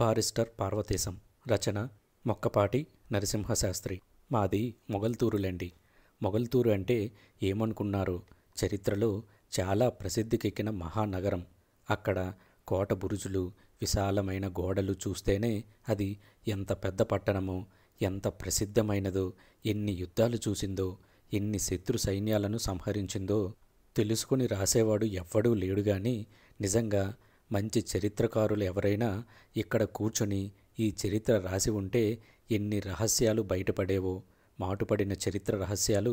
barrister Parvateesam రచన మొక్కపాటి నరసింహశాస్త్రి మాది మొగల్తూరులండి మొగల్తూరు అంటే ఏమనుకున్నారు చరిత్రలో చాలా ప్రసిద్ధికెక్కిన మహానగరం అక్కడ కోట బురుజులు విశాలమైన గోడలు చూస్తేనే అది ఎంత పెద్ద పట్టణమో ఎంత ప్రసిద్ధమైనదో ఎన్ని యుద్ధాలు చూసిందో ఎన్ని శత్రు సైన్యాలను సంహరించిందో తెలుసుకుని రాసేవాడు ఎవ్వడూ లేడు నిజంగా మంచి చరిత్రకారులు ఎవరైనా ఇక్కడ కూర్చొని ఈ చరిత్ర రాసి ఉంటే ఎన్ని రహస్యాలు బయటపడేవో మాటుపడిన చరిత్ర రహస్యాలు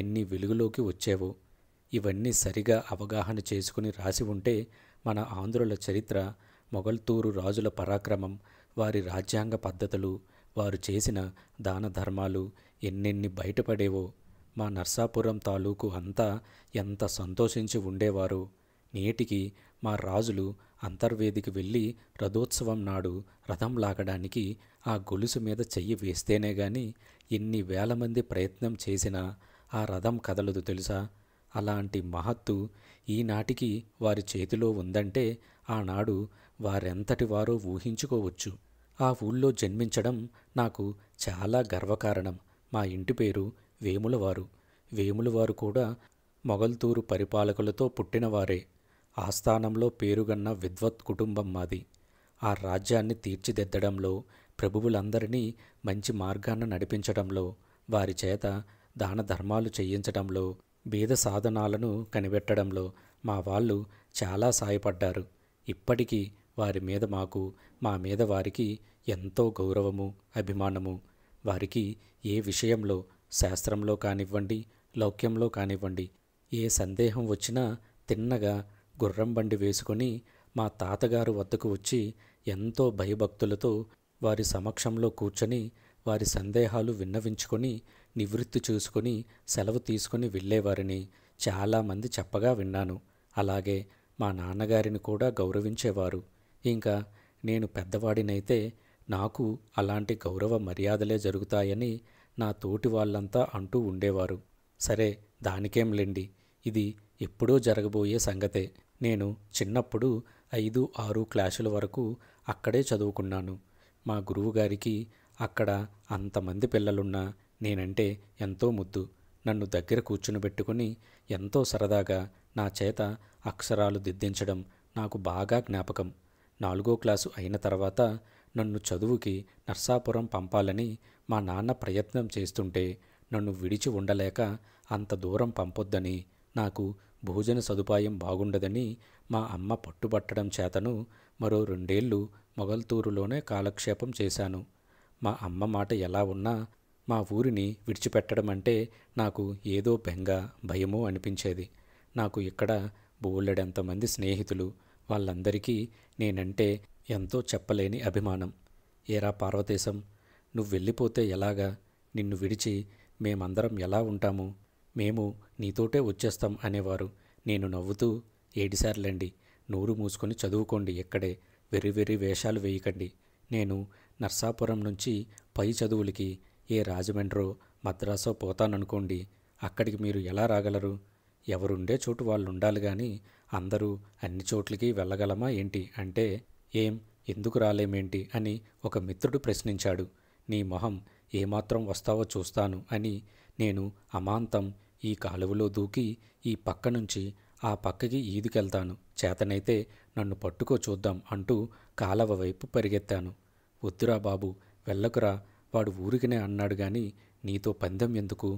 ఎన్ని వెలుగులోకి వచ్చేవో ఇవన్నీ సరిగా అవగాహన చేసుకుని రాసి ఉంటే మన ఆంధ్రుల చరిత్ర మొఘల్తూరు రాజుల పరాక్రమం వారి రాజ్యాంగ పద్ధతులు వారు చేసిన దాన ధర్మాలు ఎన్నెన్ని బయటపడేవో మా నర్సాపురం తాలూకు అంతా ఎంత సంతోషించి ఉండేవారు నేటికి మా రాజులు అంతర్వేదికి వెళ్ళి రథోత్సవం నాడు రథం లాగడానికి ఆ గొలుసు మీద చెయ్యి వేస్తేనే గాని ఎన్ని వేల మంది ప్రయత్నం చేసినా ఆ రథం కదలదు తెలుసా అలాంటి మహత్తు ఈనాటికి వారి చేతిలో ఉందంటే ఆనాడు వారెంతటి వారో ఊహించుకోవచ్చు ఆ ఊళ్ళో జన్మించడం నాకు చాలా గర్వకారణం మా ఇంటి పేరు వేములవారు వేములవారు కూడా మొగల్తూరు పరిపాలకులతో పుట్టినవారే ఆస్థానంలో పేరుగన్న విద్వత్ కుటుంబం మాది ఆ రాజ్యాన్ని తీర్చిదిద్దడంలో ప్రభువులందరినీ మంచి మార్గాన నడిపించడంలో వారి చేత దాన ధర్మాలు చేయించడంలో బీద సాధనాలను కనిపెట్టడంలో మా వాళ్ళు చాలా సాయపడ్డారు ఇప్పటికీ వారి మీద మాకు మా మీద వారికి ఎంతో గౌరవము అభిమానము వారికి ఏ విషయంలో శాస్త్రంలో కానివ్వండి లౌక్యంలో కానివ్వండి ఏ సందేహం వచ్చినా తిన్నగా గుర్రం బండి వేసుకొని మా తాతగారు వద్దకు వచ్చి ఎంతో భయభక్తులతో వారి సమక్షంలో కూర్చొని వారి సందేహాలు విన్నవించుకొని నివృత్తి చూసుకొని సెలవు తీసుకొని వెళ్ళేవారని చాలామంది చెప్పగా విన్నాను అలాగే మా నాన్నగారిని కూడా గౌరవించేవారు ఇంకా నేను పెద్దవాడినైతే నాకు అలాంటి గౌరవ మర్యాదలే జరుగుతాయని నా తోటి వాళ్ళంతా అంటూ ఉండేవారు సరే దానికేం లెండి ఇది ఎప్పుడూ జరగబోయే సంగతే నేను చిన్నప్పుడు ఐదు ఆరు క్లాసుల వరకు అక్కడే చదువుకున్నాను మా గురువుగారికి అక్కడ అంతమంది పిల్లలున్నా నేనంటే ఎంతో ముద్దు నన్ను దగ్గర కూర్చునిబెట్టుకుని ఎంతో సరదాగా నా చేత అక్షరాలు దిద్దించడం నాకు బాగా జ్ఞాపకం నాలుగో క్లాసు అయిన తర్వాత నన్ను చదువుకి నర్సాపురం పంపాలని మా నాన్న ప్రయత్నం చేస్తుంటే నన్ను విడిచి ఉండలేక అంత దూరం పంపొద్దని నాకు భోజన సదుపాయం బాగుండదని మా అమ్మ పట్టుబట్టడం చేతను మరో రెండేళ్లు మొగల్తూరులోనే కాలక్షేపం చేశాను మా అమ్మ మాట ఎలా ఉన్నా మా ఊరిని విడిచిపెట్టడం అంటే నాకు ఏదో బెంగ భయమో అనిపించేది నాకు ఇక్కడ బోలెడంతమంది స్నేహితులు వాళ్ళందరికీ నేనంటే ఎంతో చెప్పలేని అభిమానం ఏరా పార్వతేశం నువ్వు వెళ్ళిపోతే ఎలాగా నిన్ను విడిచి మేమందరం ఎలా ఉంటాము మేము నీతోటే వచ్చేస్తాం అనేవారు నేను నవ్వుతూ ఏడిసార్లండి నోరు మూసుకొని చదువుకోండి ఇక్కడే వెర్రి వెర్రి వేషాలు వేయకండి నేను నర్సాపురం నుంచి పై చదువులకి ఏ రాజమండ్రో మద్రాసో పోతాననుకోండి అక్కడికి మీరు ఎలా రాగలరు ఎవరుండే చోటు వాళ్ళు ఉండాలి కానీ అందరూ అన్ని చోట్లకి వెళ్ళగలమా ఏంటి అంటే ఏం ఎందుకు రాలేమేంటి అని ఒక మిత్రుడు ప్రశ్నించాడు నీ మొహం ఏమాత్రం వస్తావో చూస్తాను అని నేను అమాంతం ఈ కాలువలో దూకి ఈ పక్క నుంచి ఆ పక్కకి ఈదుకెళ్తాను చేతనైతే నన్ను పట్టుకో చూద్దాం అంటూ కాలవ వైపు పరిగెత్తాను వద్దురా బాబు వెళ్ళకురా వాడు ఊరికినే అన్నాడు గాని నీతో పందెం ఎందుకు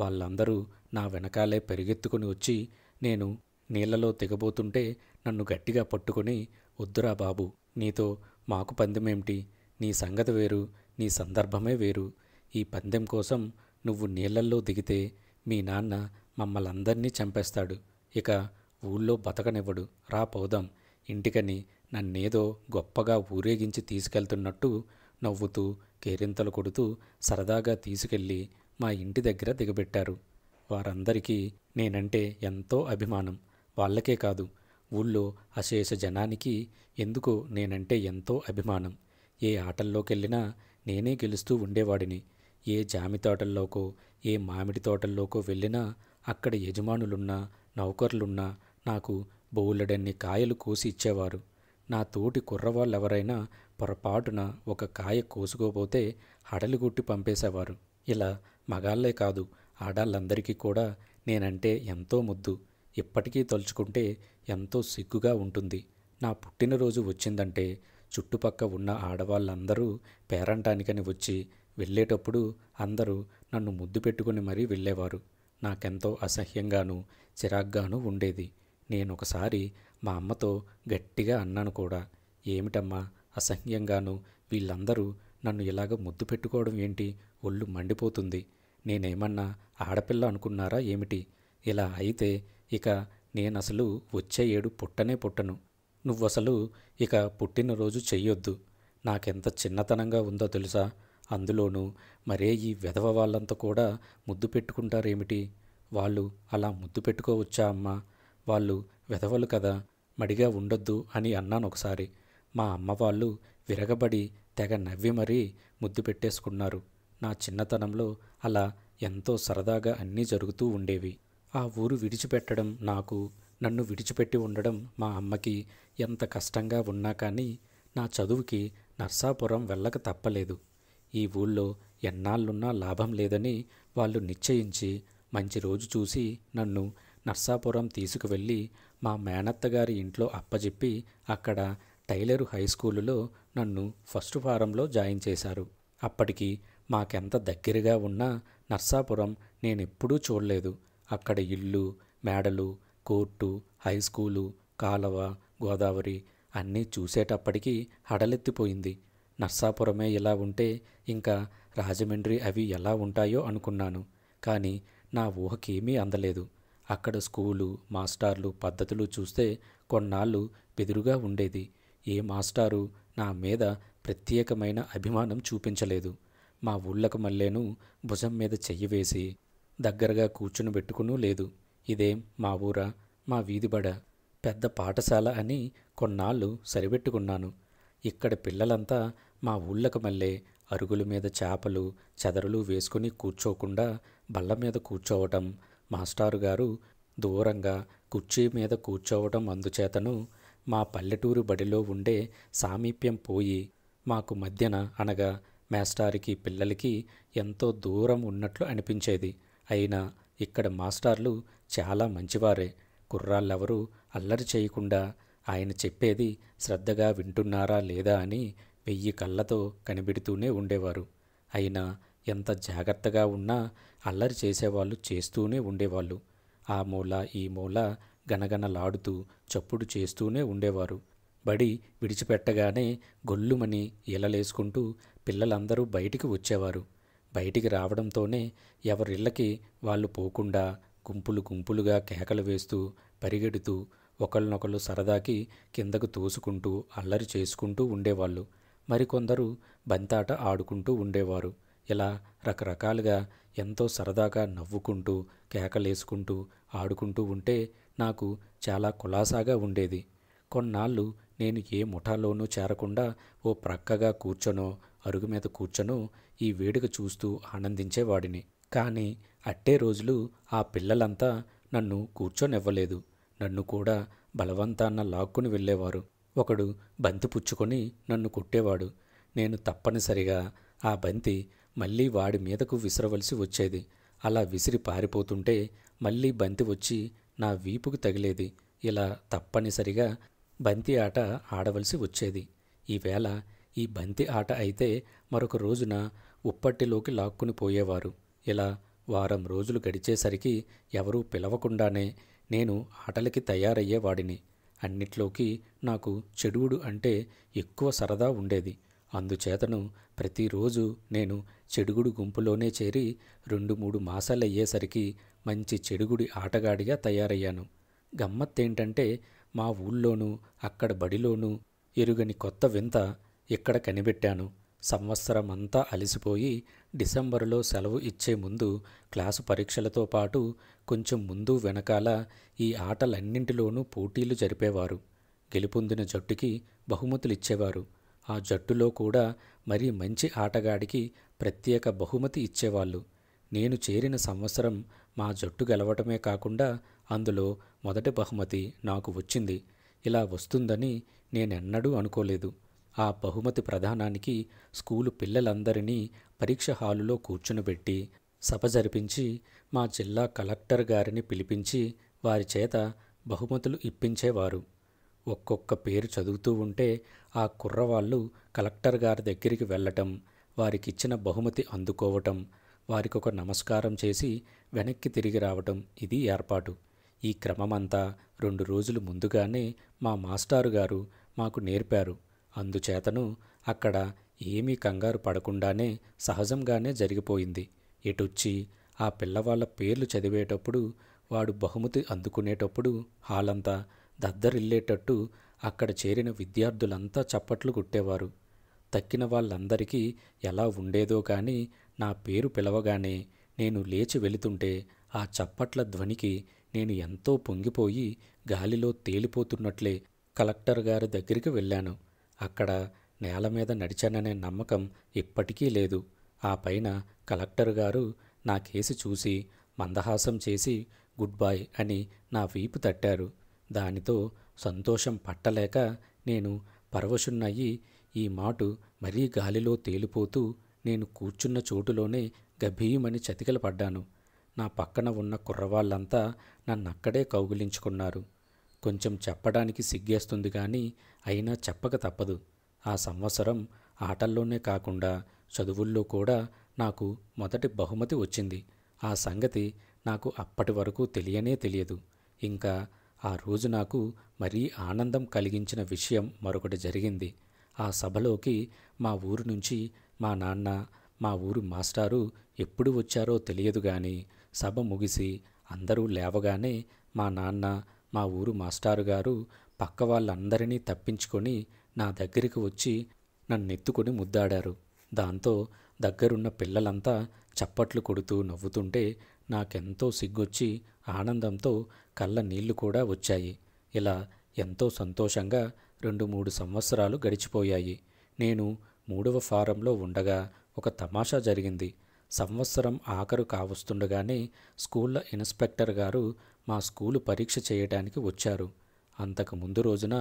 వాళ్ళందరూ నా వెనకాలే పరిగెత్తుకుని వచ్చి నేను నీళ్లలో దిగబోతుంటే నన్ను గట్టిగా పట్టుకుని వద్దురా బాబు నీతో మాకు పందెమేమిటి నీ సంగతి వేరు నీ సందర్భమే వేరు ఈ పందెం కోసం నువ్వు నీళ్లల్లో దిగితే మీ నాన్న మమ్మల్ని అందరినీ చంపేస్తాడు ఇక ఊళ్ళో బతకనివ్వడు రా పోదాం ఇంటికని నన్నేదో గొప్పగా ఊరేగించి తీసుకెళ్తున్నట్టు నవ్వుతూ కేరింతలు కొడుతూ సరదాగా తీసుకెళ్ళి మా ఇంటి దగ్గర దిగబెట్టారు వారందరికీ నేనంటే ఎంతో అభిమానం వాళ్ళకే కాదు ఊళ్ళో అశేష జనానికి ఎందుకు నేనంటే ఎంతో అభిమానం ఏ ఆటల్లోకెళ్ళినా నేనే గెలుస్తూ ఉండేవాడిని ఏ జామి తోటల్లోకో ఏ మామిడి తోటల్లోకో వెళ్ళినా అక్కడ యజమానులున్నా నౌకర్లున్నా నాకు బోలెడన్ని కాయలు కోసి ఇచ్చేవారు నా తోటి కుర్రవాళ్ళెవరైనా పొరపాటున ఒక కాయ కోసుకోపోతే హడలుగుట్టి పంపేసేవారు ఇలా మగాళ్లే కాదు ఆడాళ్ళందరికీ కూడా నేనంటే ఎంతో ముద్దు ఇప్పటికీ తలుచుకుంటే ఎంతో సిగ్గుగా ఉంటుంది నా పుట్టినరోజు వచ్చిందంటే చుట్టుపక్క ఉన్న ఆడవాళ్ళందరూ పేరంటానికని వచ్చి వెళ్ళేటప్పుడు అందరూ నన్ను ముద్దు పెట్టుకుని మరీ వెళ్ళేవారు నాకెంతో అసహ్యంగానూ చిరాగ్గానూ ఉండేది నేనొకసారి మా అమ్మతో గట్టిగా అన్నాను కూడా ఏమిటమ్మా అసహ్యంగాను వీళ్ళందరూ నన్ను ఇలాగ ముద్దు పెట్టుకోవడం ఏంటి ఒళ్ళు మండిపోతుంది నేనేమన్నా ఆడపిల్ల అనుకున్నారా ఏమిటి ఇలా అయితే ఇక నేనసలు వచ్చే ఏడు పుట్టనే పుట్టను నువ్వసలు ఇక పుట్టినరోజు చెయ్యొద్దు నాకెంత చిన్నతనంగా ఉందో తెలుసా అందులోనూ మరే ఈ వెధవ వాళ్ళంతా కూడా ముద్దు పెట్టుకుంటారేమిటి వాళ్ళు అలా ముద్దు పెట్టుకోవచ్చా అమ్మ వాళ్ళు వెధవలు కదా మడిగా ఉండొద్దు అని అన్నాను ఒకసారి మా అమ్మ వాళ్ళు విరగబడి తెగ నవ్వి మరీ ముద్దు పెట్టేసుకున్నారు నా చిన్నతనంలో అలా ఎంతో సరదాగా అన్నీ జరుగుతూ ఉండేవి ఆ ఊరు విడిచిపెట్టడం నాకు నన్ను విడిచిపెట్టి ఉండడం మా అమ్మకి ఎంత కష్టంగా ఉన్నా కానీ నా చదువుకి నర్సాపురం వెళ్ళక తప్పలేదు ఈ ఊళ్ళో ఎన్నాళ్ళున్నా లాభం లేదని వాళ్ళు నిశ్చయించి మంచి రోజు చూసి నన్ను నర్సాపురం తీసుకువెళ్ళి మా మేనత్తగారి ఇంట్లో అప్పజెప్పి అక్కడ టైలరు హై స్కూలులో నన్ను ఫస్ట్ ఫారంలో జాయిన్ చేశారు అప్పటికి మాకెంత దగ్గరగా ఉన్న నర్సాపురం నేనెప్పుడూ చూడలేదు అక్కడ ఇల్లు మేడలు కోర్టు హై స్కూలు కాలవ గోదావరి అన్నీ చూసేటప్పటికీ హడలెత్తిపోయింది నర్సాపురమే ఇలా ఉంటే ఇంకా రాజమండ్రి అవి ఎలా ఉంటాయో అనుకున్నాను కానీ నా ఊహకేమీ అందలేదు అక్కడ స్కూలు మాస్టార్లు పద్ధతులు చూస్తే కొన్నాళ్ళు బెదురుగా ఉండేది ఏ మాస్టారు నా మీద ప్రత్యేకమైన అభిమానం చూపించలేదు మా ఊళ్ళకు మల్లేను భుజం మీద చెయ్యి వేసి దగ్గరగా కూర్చుని పెట్టుకునూ లేదు ఇదేం మా ఊరా మా వీధిబడ పెద్ద పాఠశాల అని కొన్నాళ్ళు సరిపెట్టుకున్నాను ఇక్కడ పిల్లలంతా మా ఊళ్ళకు మళ్ళీ అరుగుల మీద చేపలు చెదరులు వేసుకుని కూర్చోకుండా బల్ల మీద కూర్చోవటం మాస్టారు గారు దూరంగా కుర్చీ మీద కూర్చోవటం అందుచేతను మా పల్లెటూరు బడిలో ఉండే సామీప్యం పోయి మాకు మధ్యన అనగా మాస్టారికి పిల్లలకి ఎంతో దూరం ఉన్నట్లు అనిపించేది అయినా ఇక్కడ మాస్టార్లు చాలా మంచివారే కుర్రాళ్ళెవరూ అల్లరి చేయకుండా ఆయన చెప్పేది శ్రద్ధగా వింటున్నారా లేదా అని వెయ్యి కళ్ళతో కనిపెడుతూనే ఉండేవారు అయినా ఎంత జాగ్రత్తగా ఉన్నా అల్లరి చేసేవాళ్ళు చేస్తూనే ఉండేవాళ్ళు ఆ మూల ఈ మూల గనగనలాడుతూ చప్పుడు చేస్తూనే ఉండేవారు బడి విడిచిపెట్టగానే గొల్లుమని ఇలలేసుకుంటూ పిల్లలందరూ బయటికి వచ్చేవారు బయటికి రావడంతోనే ఎవరిళ్ళకి వాళ్ళు పోకుండా గుంపులు గుంపులుగా కేకలు వేస్తూ పరిగెడుతూ ఒకళ్ళనొకళ్ళు సరదాకి కిందకు తోసుకుంటూ అల్లరి చేసుకుంటూ ఉండేవాళ్ళు మరికొందరు బంతాట ఆడుకుంటూ ఉండేవారు ఇలా రకరకాలుగా ఎంతో సరదాగా నవ్వుకుంటూ కేకలేసుకుంటూ ఆడుకుంటూ ఉంటే నాకు చాలా కులాసాగా ఉండేది కొన్నాళ్ళు నేను ఏ ముఠాలోనూ చేరకుండా ఓ ప్రక్కగా కూర్చొనో అరుగు మీద కూర్చొనో ఈ వేడుక చూస్తూ ఆనందించేవాడిని కానీ అట్టే రోజులు ఆ పిల్లలంతా నన్ను కూర్చొనివ్వలేదు నన్ను కూడా బలవంతాన్న లాక్కుని వెళ్ళేవారు ఒకడు బంతి పుచ్చుకొని నన్ను కొట్టేవాడు నేను తప్పనిసరిగా ఆ బంతి మళ్ళీ వాడి మీదకు విసరవలసి వచ్చేది అలా విసిరి పారిపోతుంటే మళ్ళీ బంతి వచ్చి నా వీపుకు తగిలేది ఇలా తప్పనిసరిగా బంతి ఆట ఆడవలసి వచ్చేది ఈవేళ ఈ బంతి ఆట అయితే మరొక రోజున ఉప్పట్టిలోకి లాక్కుని పోయేవారు ఇలా వారం రోజులు గడిచేసరికి ఎవరూ పిలవకుండానే నేను ఆటలకి తయారయ్యేవాడిని అన్నిట్లోకి నాకు చెడువుడు అంటే ఎక్కువ సరదా ఉండేది అందుచేతను ప్రతిరోజు నేను చెడుగుడు గుంపులోనే చేరి రెండు మూడు మాసాలయ్యేసరికి మంచి చెడుగుడి ఆటగాడిగా తయారయ్యాను గమ్మత్తేంటంటే మా ఊళ్ళోనూ అక్కడ బడిలోనూ ఎరుగని కొత్త వింత ఇక్కడ కనిపెట్టాను సంవత్సరమంతా అలసిపోయి డిసెంబరులో సెలవు ఇచ్చే ముందు క్లాసు పరీక్షలతో పాటు కొంచెం ముందు వెనకాల ఈ ఆటలన్నింటిలోనూ పోటీలు జరిపేవారు గెలుపొందిన జట్టుకి బహుమతులు ఇచ్చేవారు ఆ జట్టులో కూడా మరీ మంచి ఆటగాడికి ప్రత్యేక బహుమతి ఇచ్చేవాళ్ళు నేను చేరిన సంవత్సరం మా జట్టు గెలవటమే కాకుండా అందులో మొదటి బహుమతి నాకు వచ్చింది ఇలా వస్తుందని నేనెన్నడూ అనుకోలేదు ఆ బహుమతి ప్రధానానికి స్కూలు పిల్లలందరినీ పరీక్ష హాలులో కూర్చునిబెట్టి సభ జరిపించి మా జిల్లా కలెక్టర్ గారిని పిలిపించి వారి చేత బహుమతులు ఇప్పించేవారు ఒక్కొక్క పేరు చదువుతూ ఉంటే ఆ కుర్రవాళ్ళు కలెక్టర్ గారి దగ్గరికి వెళ్ళటం వారికిచ్చిన బహుమతి అందుకోవటం వారికి ఒక నమస్కారం చేసి వెనక్కి తిరిగి రావటం ఇది ఏర్పాటు ఈ క్రమమంతా రెండు రోజులు ముందుగానే మా మాస్టారు గారు మాకు నేర్పారు అందుచేతను అక్కడ ఏమీ కంగారు పడకుండానే సహజంగానే జరిగిపోయింది ఎటుచ్చి ఆ పిల్లవాళ్ళ పేర్లు చదివేటప్పుడు వాడు బహుమతి అందుకునేటప్పుడు హాలంతా దద్దరిల్లేటట్టు అక్కడ చేరిన విద్యార్థులంతా చప్పట్లు కొట్టేవారు తక్కిన వాళ్ళందరికీ ఎలా ఉండేదో కానీ నా పేరు పిలవగానే నేను లేచి వెళుతుంటే ఆ చప్పట్ల ధ్వనికి నేను ఎంతో పొంగిపోయి గాలిలో తేలిపోతున్నట్లే కలెక్టర్ గారి దగ్గరికి వెళ్ళాను అక్కడ నేల మీద నడిచాననే నమ్మకం ఇప్పటికీ లేదు ఆ పైన కలెక్టర్ గారు నా కేసు చూసి మందహాసం చేసి గుడ్ బాయ్ అని నా వీపు తట్టారు దానితో సంతోషం పట్టలేక నేను పరవశున్నయ్యి ఈ మాటు మరీ గాలిలో తేలిపోతూ నేను కూర్చున్న చోటులోనే గభీయమని చతికిలపడ్డాను నా పక్కన ఉన్న కుర్రవాళ్ళంతా నన్నక్కడే కౌగిలించుకున్నారు కొంచెం చెప్పడానికి సిగ్గేస్తుంది కానీ అయినా చెప్పక తప్పదు ఆ సంవత్సరం ఆటల్లోనే కాకుండా చదువుల్లో కూడా నాకు మొదటి బహుమతి వచ్చింది ఆ సంగతి నాకు అప్పటి వరకు తెలియనే తెలియదు ఇంకా ఆ రోజు నాకు మరీ ఆనందం కలిగించిన విషయం మరొకటి జరిగింది ఆ సభలోకి మా ఊరు నుంచి మా నాన్న మా ఊరు మాస్టారు ఎప్పుడు వచ్చారో తెలియదు కానీ సభ ముగిసి అందరూ లేవగానే మా నాన్న మా ఊరు మాస్టారు గారు పక్క వాళ్ళందరినీ తప్పించుకొని నా దగ్గరికి వచ్చి నన్నెత్తుకొని ముద్దాడారు దాంతో దగ్గరున్న పిల్లలంతా చప్పట్లు కొడుతూ నవ్వుతుంటే నాకెంతో సిగ్గొచ్చి ఆనందంతో కళ్ళ నీళ్లు కూడా వచ్చాయి ఇలా ఎంతో సంతోషంగా రెండు మూడు సంవత్సరాలు గడిచిపోయాయి నేను మూడవ ఫారంలో ఉండగా ఒక తమాషా జరిగింది సంవత్సరం ఆఖరు కావస్తుండగానే స్కూళ్ళ ఇన్స్పెక్టర్ గారు మా స్కూలు పరీక్ష చేయడానికి వచ్చారు అంతకు ముందు రోజున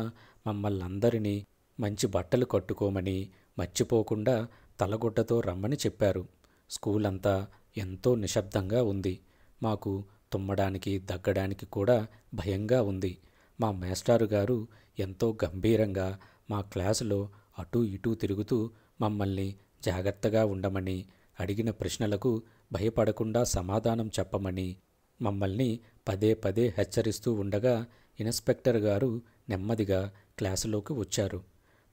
మమ్మల్ని అందరినీ మంచి బట్టలు కట్టుకోమని మర్చిపోకుండా తలగుడ్డతో రమ్మని చెప్పారు స్కూల్ అంతా ఎంతో నిశ్శబ్దంగా ఉంది మాకు తుమ్మడానికి దగ్గడానికి కూడా భయంగా ఉంది మా మేస్టారు గారు ఎంతో గంభీరంగా మా క్లాసులో అటూ ఇటూ తిరుగుతూ మమ్మల్ని జాగ్రత్తగా ఉండమని అడిగిన ప్రశ్నలకు భయపడకుండా సమాధానం చెప్పమని మమ్మల్ని పదే పదే హెచ్చరిస్తూ ఉండగా ఇన్స్పెక్టర్ గారు నెమ్మదిగా క్లాసులోకి వచ్చారు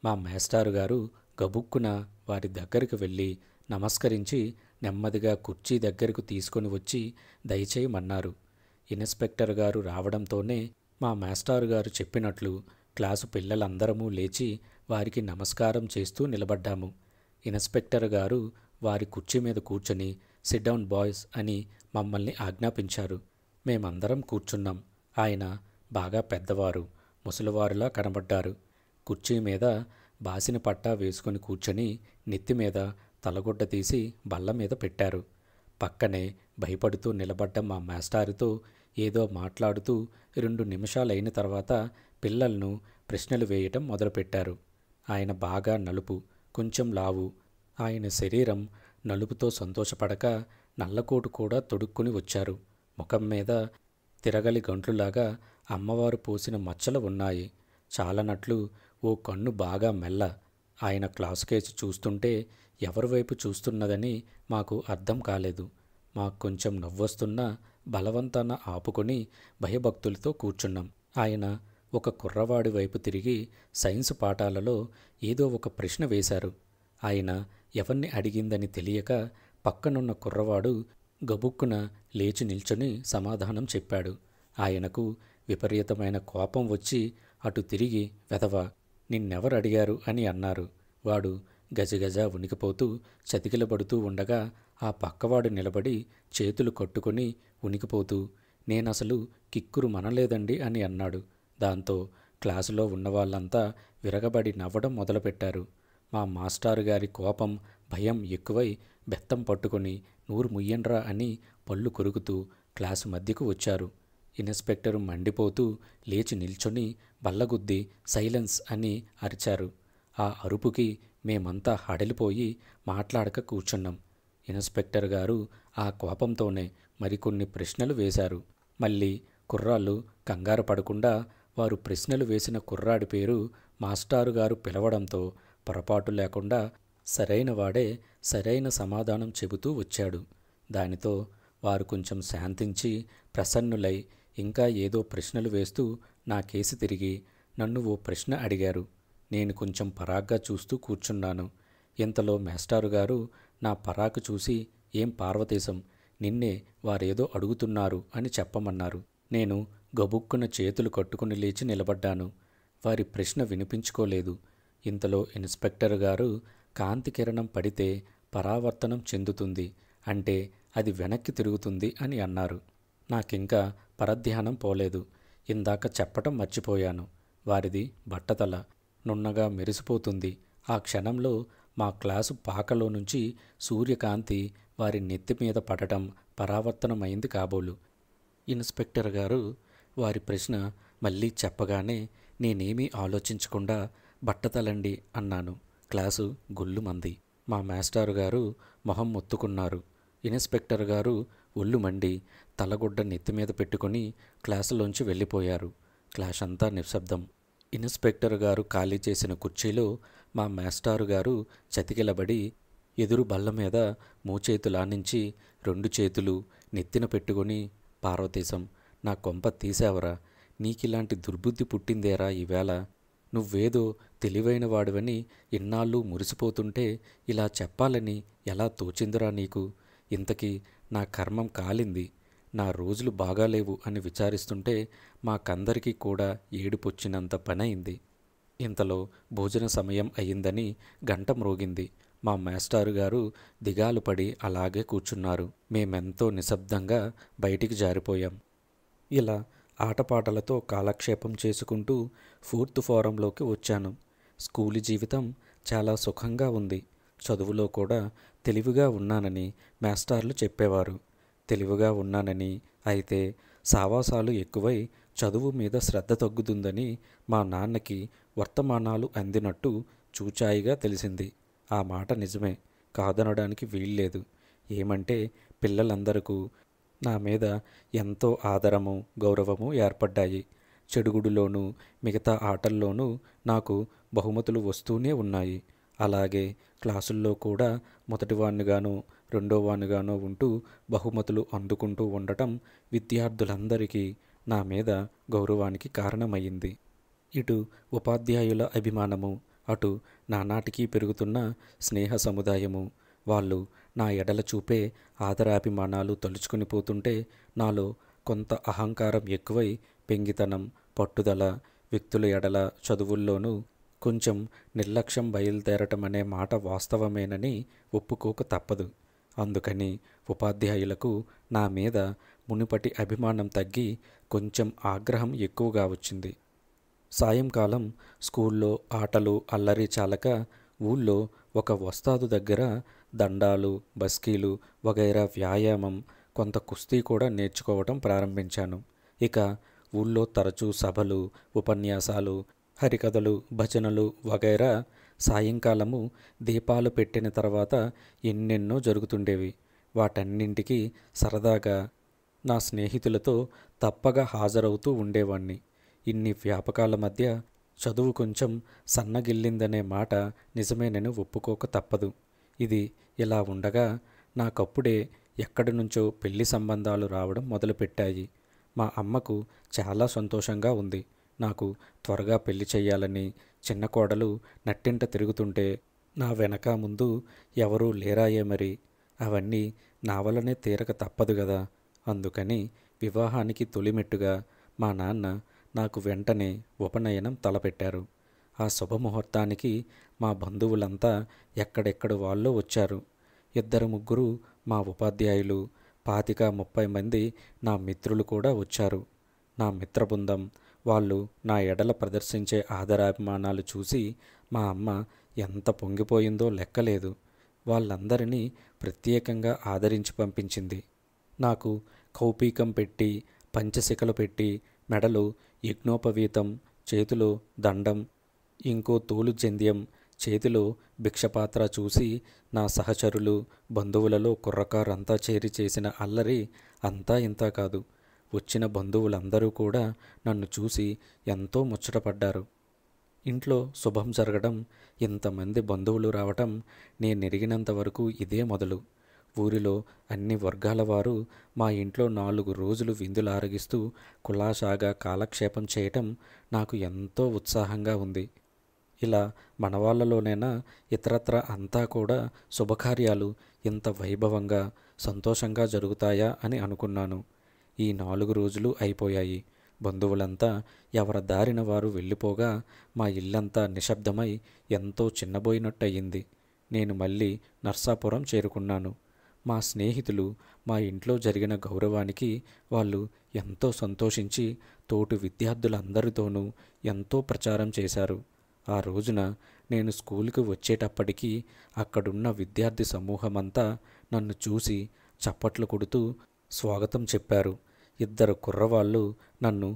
మా మేస్టారు గారు గబుక్కున వారి దగ్గరికి వెళ్ళి నమస్కరించి నెమ్మదిగా కుర్చీ దగ్గరకు తీసుకొని వచ్చి దయచేయమన్నారు ఇన్స్పెక్టర్ గారు రావడంతోనే మా మేస్టారు గారు చెప్పినట్లు క్లాసు పిల్లలందరము లేచి వారికి నమస్కారం చేస్తూ నిలబడ్డాము ఇన్స్పెక్టర్ గారు వారి కుర్చీ మీద కూర్చొని సిడ్డౌన్ బాయ్స్ అని మమ్మల్ని ఆజ్ఞాపించారు మేమందరం కూర్చున్నాం ఆయన బాగా పెద్దవారు ముసలివారులా కనబడ్డారు కుర్చీ మీద బాసిన పట్టా వేసుకుని కూర్చొని నెత్తి మీద తలగుడ్డ తీసి బల్ల మీద పెట్టారు పక్కనే భయపడుతూ నిలబడ్డ మా మాస్టారుతో ఏదో మాట్లాడుతూ రెండు నిమిషాలైన తర్వాత పిల్లలను ప్రశ్నలు వేయటం మొదలుపెట్టారు ఆయన బాగా నలుపు కొంచెం లావు ఆయన శరీరం నలుపుతో సంతోషపడక నల్లకోటు కూడా తొడుక్కుని వచ్చారు ముఖం మీద తిరగలి గంట్లులాగా అమ్మవారు పోసిన మచ్చలు ఉన్నాయి చాలనట్లు ఓ కన్ను బాగా మెల్ల ఆయన క్లాసు చూస్తుంటే ఎవరి వైపు చూస్తున్నదని మాకు అర్థం కాలేదు మాకు కొంచెం నవ్వొస్తున్నా బలవంతాన ఆపుకొని భయభక్తులతో కూర్చున్నాం ఆయన ఒక కుర్రవాడి వైపు తిరిగి సైన్స్ పాఠాలలో ఏదో ఒక ప్రశ్న వేశారు ఆయన ఎవరిని అడిగిందని తెలియక పక్కనున్న కుర్రవాడు గబుక్కున లేచి నిల్చొని సమాధానం చెప్పాడు ఆయనకు విపరీతమైన కోపం వచ్చి అటు తిరిగి వెధవ నిన్నెవరడిగారు అని అన్నారు వాడు గజగజ ఉనికిపోతూ చతికిలబడుతూ ఉండగా ఆ పక్కవాడు నిలబడి చేతులు కట్టుకుని ఉనికిపోతూ నేనసలు కిక్కురు మనలేదండి అని అన్నాడు దాంతో క్లాసులో ఉన్నవాళ్ళంతా విరగబడి నవ్వడం మొదలుపెట్టారు మా మాస్టారు గారి కోపం భయం ఎక్కువై బెత్తం పట్టుకొని నూరు ముయ్యండ్రా అని పళ్ళు కొరుకుతూ క్లాసు మధ్యకు వచ్చారు ఇన్స్పెక్టర్ మండిపోతూ లేచి నిల్చొని బల్లగుద్ది సైలెన్స్ అని అరిచారు ఆ అరుపుకి మేమంతా హడలిపోయి మాట్లాడక కూర్చున్నాం ఇన్స్పెక్టర్ గారు ఆ కోపంతోనే మరికొన్ని ప్రశ్నలు వేశారు మళ్ళీ కుర్రాళ్ళు కంగారు పడకుండా వారు ప్రశ్నలు వేసిన కుర్రాడి పేరు మాస్టారు గారు పిలవడంతో పొరపాటు లేకుండా సరైన వాడే సరైన సమాధానం చెబుతూ వచ్చాడు దానితో వారు కొంచెం శాంతించి ప్రసన్నులై ఇంకా ఏదో ప్రశ్నలు వేస్తూ నా కేసు తిరిగి నన్ను ఓ ప్రశ్న అడిగారు నేను కొంచెం పరాగ్గా చూస్తూ కూర్చున్నాను ఇంతలో మేస్టారు గారు నా పరాకు చూసి ఏం పార్వతీశం నిన్నే వారేదో అడుగుతున్నారు అని చెప్పమన్నారు నేను గబుక్కున చేతులు కట్టుకుని లేచి నిలబడ్డాను వారి ప్రశ్న వినిపించుకోలేదు ఇంతలో ఇన్స్పెక్టర్ గారు కాంతి కిరణం పడితే పరావర్తనం చెందుతుంది అంటే అది వెనక్కి తిరుగుతుంది అని అన్నారు నాకింకా పరధ్యానం పోలేదు ఇందాక చెప్పటం మర్చిపోయాను వారిది బట్టతల నున్నగా మెరిసిపోతుంది ఆ క్షణంలో మా క్లాసు పాకలో నుంచి సూర్యకాంతి వారి నెత్తి మీద పడటం పరావర్తనమైంది కాబోలు ఇన్స్పెక్టర్ గారు వారి ప్రశ్న మళ్ళీ చెప్పగానే నేనేమీ ఆలోచించకుండా బట్టతలండి అన్నాను క్లాసు గుల్లుమంది మా మాస్టారు గారు మొహం మొత్తుకున్నారు ఇన్స్పెక్టర్ గారు ఒళ్ళు మండి తలగుడ్డ నెత్తి మీద పెట్టుకుని క్లాసులోంచి వెళ్ళిపోయారు క్లాస్ అంతా నిశ్శబ్దం ఇన్స్పెక్టర్ గారు ఖాళీ చేసిన కుర్చీలో మా మాస్టారు గారు చతికిలబడి ఎదురు బల్ల మీద మూచేతులానించి రెండు చేతులు నెత్తిన పెట్టుకొని పార్వతీశం నా కొంప తీసావరా నీకిలాంటి దుర్బుద్ధి పుట్టిందేరా ఈవేళ నువ్వేదో తెలివైన వాడివని ఇన్నాళ్ళు మురిసిపోతుంటే ఇలా చెప్పాలని ఎలా తోచిందిరా నీకు ఇంతకీ నా కర్మం కాలింది నా రోజులు బాగాలేవు అని విచారిస్తుంటే మాకందరికీ కూడా ఏడుపొచ్చినంత పనయింది ఇంతలో భోజన సమయం అయ్యిందని గంట మ్రోగింది మా మాస్టారు గారు దిగాలు పడి అలాగే కూర్చున్నారు మేమెంతో నిశ్శబ్దంగా బయటికి జారిపోయాం ఇలా ఆటపాటలతో కాలక్షేపం చేసుకుంటూ ఫోర్త్ ఫోరంలోకి వచ్చాను స్కూలు జీవితం చాలా సుఖంగా ఉంది చదువులో కూడా తెలివిగా ఉన్నానని మాస్టర్లు చెప్పేవారు తెలివిగా ఉన్నానని అయితే సావాసాలు ఎక్కువై చదువు మీద శ్రద్ధ తగ్గుతుందని మా నాన్నకి వర్తమానాలు అందినట్టు చూచాయిగా తెలిసింది ఆ మాట నిజమే కాదనడానికి వీల్లేదు ఏమంటే పిల్లలందరకు నా మీద ఎంతో ఆదరము గౌరవము ఏర్పడ్డాయి చెడుగుడులోనూ మిగతా ఆటల్లోనూ నాకు బహుమతులు వస్తూనే ఉన్నాయి అలాగే క్లాసుల్లో కూడా మొదటివాణ్ణిగాను రెండోవాణ్ణిగాను ఉంటూ బహుమతులు అందుకుంటూ ఉండటం విద్యార్థులందరికీ నా మీద గౌరవానికి కారణమయ్యింది ఇటు ఉపాధ్యాయుల అభిమానము అటు నానాటికి పెరుగుతున్న స్నేహ సముదాయము వాళ్ళు నా ఎడల చూపే ఆదరాభిమానాలు తలుచుకుని పోతుంటే నాలో కొంత అహంకారం ఎక్కువై పెంగితనం పట్టుదల వ్యక్తుల ఎడల చదువుల్లోనూ కొంచెం నిర్లక్ష్యం బయలుదేరటం అనే మాట వాస్తవమేనని ఒప్పుకోక తప్పదు అందుకని ఉపాధ్యాయులకు నా మీద మునుపటి అభిమానం తగ్గి కొంచెం ఆగ్రహం ఎక్కువగా వచ్చింది సాయంకాలం స్కూల్లో ఆటలు అల్లరి చాలక ఊళ్ళో ఒక వస్తాదు దగ్గర దండాలు బస్కీలు వగైరా వ్యాయామం కొంత కుస్తీ కూడా నేర్చుకోవటం ప్రారంభించాను ఇక ఊళ్ళో తరచూ సభలు ఉపన్యాసాలు హరికథలు భజనలు వగైరా సాయంకాలము దీపాలు పెట్టిన తర్వాత ఎన్నెన్నో జరుగుతుండేవి వాటన్నింటికి సరదాగా నా స్నేహితులతో తప్పగా హాజరవుతూ ఉండేవాణ్ణి ఇన్ని వ్యాపకాల మధ్య చదువు కొంచెం సన్నగిల్లిందనే మాట నిజమేనని ఒప్పుకోక తప్పదు ఇది ఇలా ఉండగా నాకప్పుడే ఎక్కడి నుంచో పెళ్లి సంబంధాలు రావడం మొదలుపెట్టాయి మా అమ్మకు చాలా సంతోషంగా ఉంది నాకు త్వరగా పెళ్లి చేయాలని చిన్న కోడలు నట్టింట తిరుగుతుంటే నా వెనక ముందు ఎవరూ లేరాయే మరి అవన్నీ నా వల్లనే తీరక తప్పదు కదా అందుకని వివాహానికి తొలిమెట్టుగా మా నాన్న నాకు వెంటనే ఉపనయనం తలపెట్టారు ఆ శుభముహూర్తానికి మా బంధువులంతా ఎక్కడెక్కడ వాళ్ళు వచ్చారు ఇద్దరు ముగ్గురు మా ఉపాధ్యాయులు పాతిక ముప్పై మంది నా మిత్రులు కూడా వచ్చారు నా మిత్రబృందం వాళ్ళు నా ఎడల ప్రదర్శించే ఆదరాభిమానాలు చూసి మా అమ్మ ఎంత పొంగిపోయిందో లెక్కలేదు వాళ్ళందరినీ ప్రత్యేకంగా ఆదరించి పంపించింది నాకు కౌపీకం పెట్టి పంచశిఖలు పెట్టి మెడలు యజ్ఞోపవీతం చేతిలో దండం ఇంకో తోలు జంద్యం చేతిలో భిక్షపాత్ర చూసి నా సహచరులు బంధువులలో కుర్రకారంతా చేరి చేసిన అల్లరి అంతా ఇంతా కాదు వచ్చిన బంధువులందరూ కూడా నన్ను చూసి ఎంతో ముచ్చటపడ్డారు ఇంట్లో శుభం జరగడం ఇంతమంది బంధువులు రావటం నేను ఎరిగినంత వరకు ఇదే మొదలు ఊరిలో అన్ని వర్గాల వారు మా ఇంట్లో నాలుగు రోజులు విందులు ఆరగిస్తూ కులాసాగా కాలక్షేపం చేయటం నాకు ఎంతో ఉత్సాహంగా ఉంది ఇలా మనవాళ్ళలోనైనా ఇతరత్ర అంతా కూడా శుభకార్యాలు ఇంత వైభవంగా సంతోషంగా జరుగుతాయా అని అనుకున్నాను ఈ నాలుగు రోజులు అయిపోయాయి బంధువులంతా ఎవరి దారిన వారు వెళ్ళిపోగా మా ఇల్లంతా నిశ్శబ్దమై ఎంతో చిన్నబోయినట్టయింది నేను మళ్ళీ నర్సాపురం చేరుకున్నాను మా స్నేహితులు మా ఇంట్లో జరిగిన గౌరవానికి వాళ్ళు ఎంతో సంతోషించి తోటి విద్యార్థులందరితోనూ ఎంతో ప్రచారం చేశారు ఆ రోజున నేను స్కూల్కి వచ్చేటప్పటికీ అక్కడున్న విద్యార్థి సమూహమంతా నన్ను చూసి చప్పట్లు కొడుతూ స్వాగతం చెప్పారు ఇద్దరు కుర్రవాళ్ళు నన్ను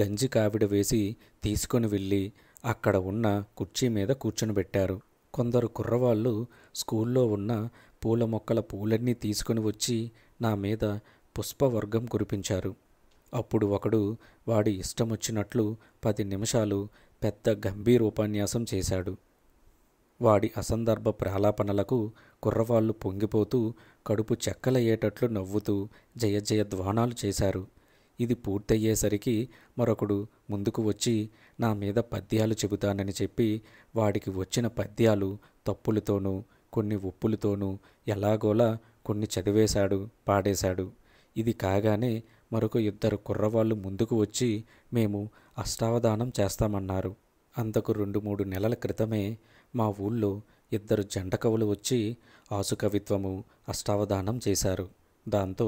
గంజి కావిడ వేసి తీసుకొని వెళ్ళి అక్కడ ఉన్న కుర్చీ మీద కూర్చునిబెట్టారు కొందరు కుర్రవాళ్ళు స్కూల్లో ఉన్న పూల మొక్కల పూలన్నీ తీసుకొని వచ్చి నా మీద పుష్పవర్గం కురిపించారు అప్పుడు ఒకడు వాడి ఇష్టం వచ్చినట్లు పది నిమిషాలు పెద్ద గంభీర ఉపన్యాసం చేశాడు వాడి అసందర్భ ప్రాలాపనలకు కుర్రవాళ్ళు పొంగిపోతూ కడుపు చెక్కలయ్యేటట్లు నవ్వుతూ జయ ధ్వానాలు చేశారు ఇది పూర్తయ్యేసరికి మరొకడు ముందుకు వచ్చి నా మీద పద్యాలు చెబుతానని చెప్పి వాడికి వచ్చిన పద్యాలు తప్పులతోనూ కొన్ని ఉప్పులతోనూ ఎలాగోలా కొన్ని చదివేశాడు పాడేశాడు ఇది కాగానే మరొక ఇద్దరు కుర్రవాళ్ళు ముందుకు వచ్చి మేము అష్టావధానం చేస్తామన్నారు అంతకు రెండు మూడు నెలల క్రితమే మా ఊళ్ళో ఇద్దరు జంట కవులు వచ్చి ఆసుకవిత్వము అష్టావధానం చేశారు దాంతో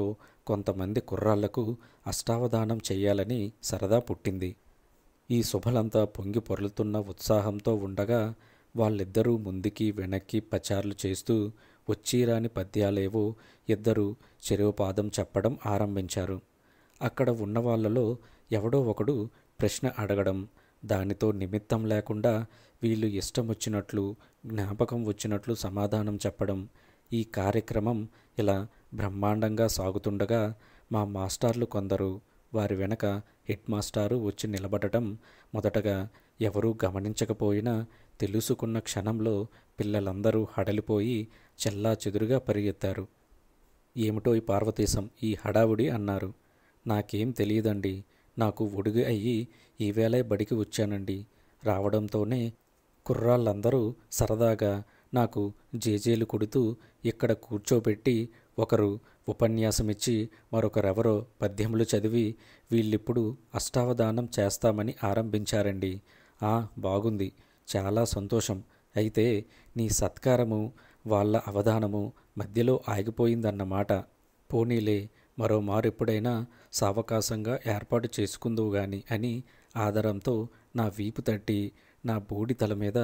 కొంతమంది కుర్రాళ్లకు అష్టావధానం చేయాలని సరదా పుట్టింది ఈ శుభలంతా పొంగి పొరలుతున్న ఉత్సాహంతో ఉండగా వాళ్ళిద్దరూ ముందుకి వెనక్కి పచార్లు చేస్తూ వచ్చిరాని పద్యాలేవో ఇద్దరు చెరువుపాదం చెప్పడం ఆరంభించారు అక్కడ ఉన్న వాళ్ళలో ఎవడో ఒకడు ప్రశ్న అడగడం దానితో నిమిత్తం లేకుండా వీళ్ళు ఇష్టం వచ్చినట్లు జ్ఞాపకం వచ్చినట్లు సమాధానం చెప్పడం ఈ కార్యక్రమం ఇలా బ్రహ్మాండంగా సాగుతుండగా మా మాస్టార్లు కొందరు వారి వెనక హెడ్ మాస్టారు వచ్చి నిలబడటం మొదటగా ఎవరూ గమనించకపోయినా తెలుసుకున్న క్షణంలో పిల్లలందరూ హడలిపోయి చెల్లా చెదురుగా పరిగెత్తారు ఏమిటో ఈ పార్వతీశం ఈ హడావుడి అన్నారు నాకేం తెలియదండి నాకు ఒడిగి అయ్యి ఈవేళే బడికి వచ్చానండి రావడంతోనే కుర్రాళ్ళందరూ సరదాగా నాకు జేజేలు కొడుతూ ఇక్కడ కూర్చోబెట్టి ఒకరు ఉపన్యాసమిచ్చి మరొకరెవరో పద్యములు చదివి వీళ్ళిప్పుడు అష్టావధానం చేస్తామని ఆరంభించారండి ఆ బాగుంది చాలా సంతోషం అయితే నీ సత్కారము వాళ్ళ అవధానము మధ్యలో ఆగిపోయిందన్నమాట పోనీలే మరో మారెప్పుడైనా సావకాశంగా ఏర్పాటు చేసుకుందువు గాని అని ఆధారంతో నా వీపు తట్టి నా బూడి తల మీద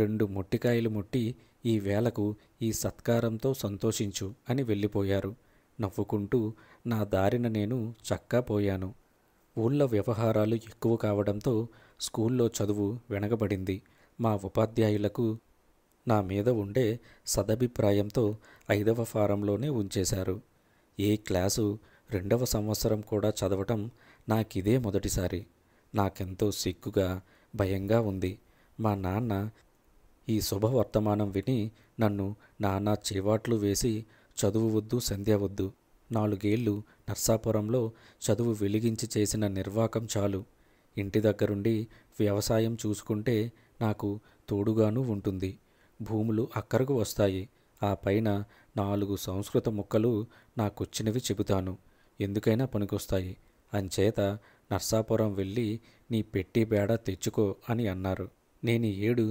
రెండు ముట్టికాయలు ముట్టి ఈ వేళకు ఈ సత్కారంతో సంతోషించు అని వెళ్ళిపోయారు నవ్వుకుంటూ నా దారిన నేను చక్కా పోయాను ఊళ్ళో వ్యవహారాలు ఎక్కువ కావడంతో స్కూల్లో చదువు వెనగబడింది మా ఉపాధ్యాయులకు నా మీద ఉండే సదభిప్రాయంతో ఐదవ ఫారంలోనే ఉంచేశారు ఏ క్లాసు రెండవ సంవత్సరం కూడా చదవటం నాకిదే మొదటిసారి నాకెంతో సిగ్గుగా భయంగా ఉంది మా నాన్న ఈ శుభవర్తమానం విని నన్ను నానా చేవాట్లు వేసి చదువు వద్దు సంధ్య వద్దు నాలుగేళ్లు నర్సాపురంలో చదువు వెలిగించి చేసిన నిర్వాకం చాలు ఇంటి దగ్గరుండి వ్యవసాయం చూసుకుంటే నాకు తోడుగాను ఉంటుంది భూములు అక్కరకు వస్తాయి ఆ పైన నాలుగు సంస్కృత ముక్కలు నాకొచ్చినవి చెబుతాను ఎందుకైనా పనికొస్తాయి అంచేత నర్సాపురం వెళ్ళి నీ పెట్టి బేడ తెచ్చుకో అని అన్నారు నేను ఏడు